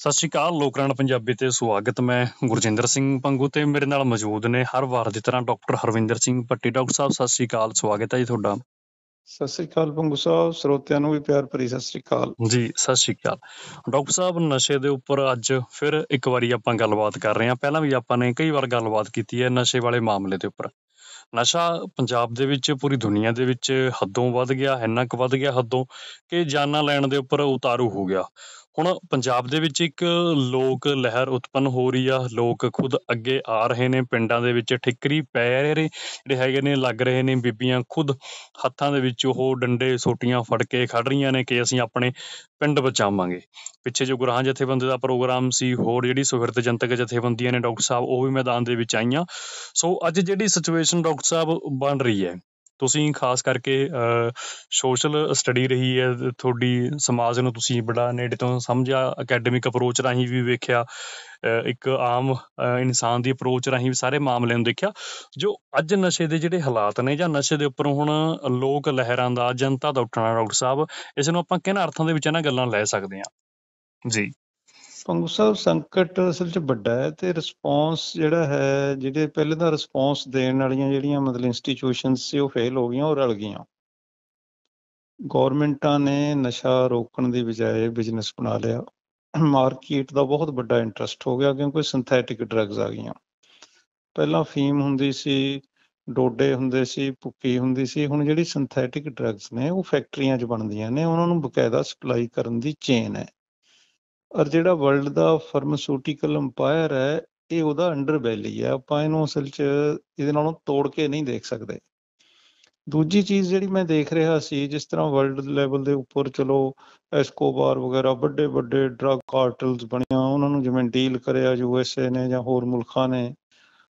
ਸਤਿ ਸ਼੍ਰੀ ਅਕਾਲ ਲੋਕਰਾਣ ਪੰਜਾਬੀ ਤੇ ਸਵਾਗਤ ਮੈਂ ਗੁਰਜਿੰਦਰ ਸਿੰਘ ਪੰਗੂ ਤੇ ਮੇਰੇ ਨਾਲ ਮੌਜੂਦ ਨੇ ਹਰ ਵਾਰ ਦੀ ਤਰ੍ਹਾਂ ਡਾਕਟਰ ਹਰਵਿੰਦਰ ਸਿੰਘ ਪੱਟੀ ਡਾਕਟਰ ਸਾਹਿਬ ਸਤਿ ਸ਼੍ਰੀ ਅਕਾਲ ਸਵਾਗਤ ਹੈ ਜੀ ਤੁਹਾਡਾ ਸਤਿ ਸ਼੍ਰੀ ਅਕਾਲ ਪੰਗੂ ਸਾਹਿਬ ਸਰੋਤਿਆਂ ਨੂੰ ਵੀ ਪਿਆਰ ਭਰੀ ਸਤਿ ਸ਼੍ਰੀ ਅਕਾਲ ਜੀ ਸਤਿ ਸ਼੍ਰੀ ਅਕਾਲ ਡਾਕਟਰ ਸਾਹਿਬ ਨਸ਼ੇ ਦੇ ਉੱਪਰ ਅੱਜ ਫਿਰ ਇੱਕ ਵਾਰੀ ਆਪਾਂ ਗੱਲਬਾਤ ਕਰ ਰਹੇ ਹਾਂ ਪਹਿਲਾਂ ਵੀ ਆਪਾਂ ਨੇ ਕਈ ਵਾਰ ਗੱਲਬਾਤ ਕੀਤੀ ਹੈ ਨਸ਼ੇ ਵਾਲੇ ਮਾਮਲੇ ਦੇ ਉੱਪਰ ਨਸ਼ਾ ਪੰਜਾਬ ਦੇ ਵਿੱਚ ਪੂਰੀ ਦੁਨੀਆ ਦੇ ਵਿੱਚ ਹੱਦੋਂ ਵੱਧ ਗਿਆ ਇੰਨਾ ਕੁ ਵੱਧ ਗਿਆ ਹੱਦੋਂ ਕਿ ਜਾਨਾਂ ਲੈਣ ਦੇ ਉੱਪਰ ਉਤਾਰੂ ਹੋ ਗਿਆ ਹੁਣ ਪੰਜਾਬ ਦੇ ਵਿੱਚ ਇੱਕ ਲੋਕ ਲਹਿਰ ਉਤਪੰਨ ਹੋ ਰਹੀ ਆ ਲੋਕ ਖੁਦ ਅੱਗੇ ਆ ਰਹੇ ਨੇ ਪਿੰਡਾਂ ਦੇ ਵਿੱਚ ਠਿੱਕਰੀ ਪੈ ਰਹੇ ਜਿਹੜੇ ਹੈਗੇ ਨੇ ਲੱਗ ਰਹੇ ਨੇ ਬੀਬੀਆਂ ਖੁਦ ਹੱਥਾਂ ਦੇ ਵਿੱਚ ਉਹ ਡੰਡੇ ਸੋਟੀਆਂ ਫੜ ਕੇ ਖੜ ਰਹੀਆਂ ਨੇ ਕਿ ਅਸੀਂ ਆਪਣੇ ਪਿੰਡ ਬਚਾਵਾਂਗੇ ਪਿੱਛੇ ਜੋ ਗੁਰਾਂ ਜਥੇਬੰਦੀ ਦਾ ਪ੍ਰੋਗਰਾਮ ਸੀ ਹੋਰ ਜਿਹੜੀ ਸੁਹਿਰਤ ਜਨਤਕ ਜਥੇਬੰਦੀਆਂ ਨੇ ਡਾਕਟਰ ਸਾਹਿਬ ਉਹ ਵੀ ਮੈਦਾਨ ਦੇ ਵਿੱਚ ਆਈਆਂ ਸੋ ਅੱਜ ਜਿਹੜੀ ਸਿਚੁਏਸ਼ਨ ਡਾਕਟਰ ਸਾਹਿਬ ਬਣ ਰਹੀ ਹੈ ਤੁਸੀਂ ਖਾਸ ਕਰਕੇ ਸੋਸ਼ਲ ਸਟੱਡੀ ਰਹੀ ਹੈ ਤੁਹਾਡੀ ਸਮਾਜ ਨੂੰ ਤੁਸੀਂ ਬੜਾ ਨੇੜੇ ਤੋਂ ਸਮਝਿਆ ਅਕੈਡੈਮਿਕ ਅਪਰੋਚ ਰਾਹੀਂ ਵੀ ਵੇਖਿਆ ਇੱਕ ਆਮ ਇਨਸਾਨ ਦੀ ਅਪਰੋਚ ਰਾਹੀਂ ਸਾਰੇ ਮਾਮਲੇ ਨੂੰ ਦੇਖਿਆ ਜੋ ਅੱਜ ਨਸ਼ੇ ਦੇ ਜਿਹੜੇ ਹਾਲਾਤ ਨੇ ਜਾਂ ਨਸ਼ੇ ਦੇ ਉੱਪਰ ਹੁਣ ਲੋਕ ਲਹਿਰਾਂ ਦਾ ਜਨਤਾ ਦਾ ਉੱਠਣਾ ਡਾਕਟਰ ਸਾਹਿਬ ਇਸ ਨੂੰ ਆਪਾਂ ਕਿਹਨਾਂ ਅਰਥਾਂ ਦੇ ਵਿੱਚ ਇਹਨਾਂ ਗੱਲਾਂ ਲੈ ਸਕਦੇ ਹਾਂ ਜੀ ਪੰਗੂ ਸਾਹਿਬ ਸੰਕਟ ਅਸਲ 'ਚ ਵੱਡਾ ਹੈ ਤੇ ਰਿਸਪੌਂਸ ਜਿਹੜਾ ਹੈ ਜਿਹੜੇ ਪਹਿਲੇ ਦਾ ਰਿਸਪੌਂਸ ਦੇਣ ਵਾਲੀਆਂ ਜਿਹੜੀਆਂ ਮਤਲਬ ਇੰਸਟੀਟਿਊਸ਼ਨਸ ਸੀ ਉਹ ਫੇਲ ਹੋ ਗਈਆਂ ਉਹ ਰਲ ਗਈਆਂ ਗਵਰਨਮੈਂਟਾਂ ਨੇ ਨਸ਼ਾ ਰੋਕਣ ਦੀ ਬਜਾਏ ਬਿਜ਼ਨਸ ਬਣਾ ਲਿਆ ਮਾਰਕੀਟ ਦਾ ਬਹੁਤ ਵੱਡਾ ਇੰਟਰਸਟ ਹੋ ਗਿਆ ਕਿਉਂਕਿ ਸਿੰਥੈਟਿਕ ਡਰੱਗਸ ਆ ਗਈਆਂ ਪਹਿਲਾਂ ਫੀਮ ਹੁੰਦੀ ਸੀ ਡੋਡੇ ਹੁੰਦੇ ਸੀ ਪੁੱਕੀ ਹੁੰਦੀ ਸੀ ਹੁਣ ਜਿਹੜੀ ਸਿੰਥੈਟਿਕ ਡਰੱਗਸ ਨੇ ਉਹ ਫੈਕਟਰੀਆਂ 'ਚ ਬਣਦੀਆਂ ਨੇ ਉਹਨਾਂ ਨੂੰ ਬਕਾਇਦਾ ਸਪਲਾਈ ਕਰਨ ਦੀ ਚੇਨ ਹੈ ਔਰ ਜਿਹੜਾ ਵਰਲਡ ਦਾ ਫਾਰਮਾਸਿਊਟੀਕਲ ਐਮਪਾਇਰ ਹੈ ਇਹ ਉਹਦਾ ਅੰਡਰ ਬੈਲੀ ਹੈ ਆਪਾਂ ਇਹਨੂੰ ਅਸਲ 'ਚ ਇਹਦੇ ਨਾਲੋਂ ਤੋੜ ਕੇ ਨਹੀਂ ਦੇਖ ਸਕਦੇ ਦੂਜੀ ਚੀਜ਼ ਜਿਹੜੀ ਮੈਂ ਦੇਖ ਰਿਹਾ ਸੀ ਜਿਸ ਤਰ੍ਹਾਂ ਵਰਲਡ ਲੈਵਲ ਦੇ ਉੱਪਰ ਚਲੋ ਐਸਕੋਬਾਰ ਵਗੈਰਾ ਵੱਡੇ ਵੱਡੇ ਡਰਗ ਕਾਰਟਲਸ ਬਣਿਆ ਉਹਨਾਂ ਨੂੰ ਜਿਵੇਂ ਡੀਲ ਕਰਿਆ ਯੂ ਐਸ ਏ ਨੇ ਜਾਂ ਹੋਰ ਮੁਲਕਾਂ ਨੇ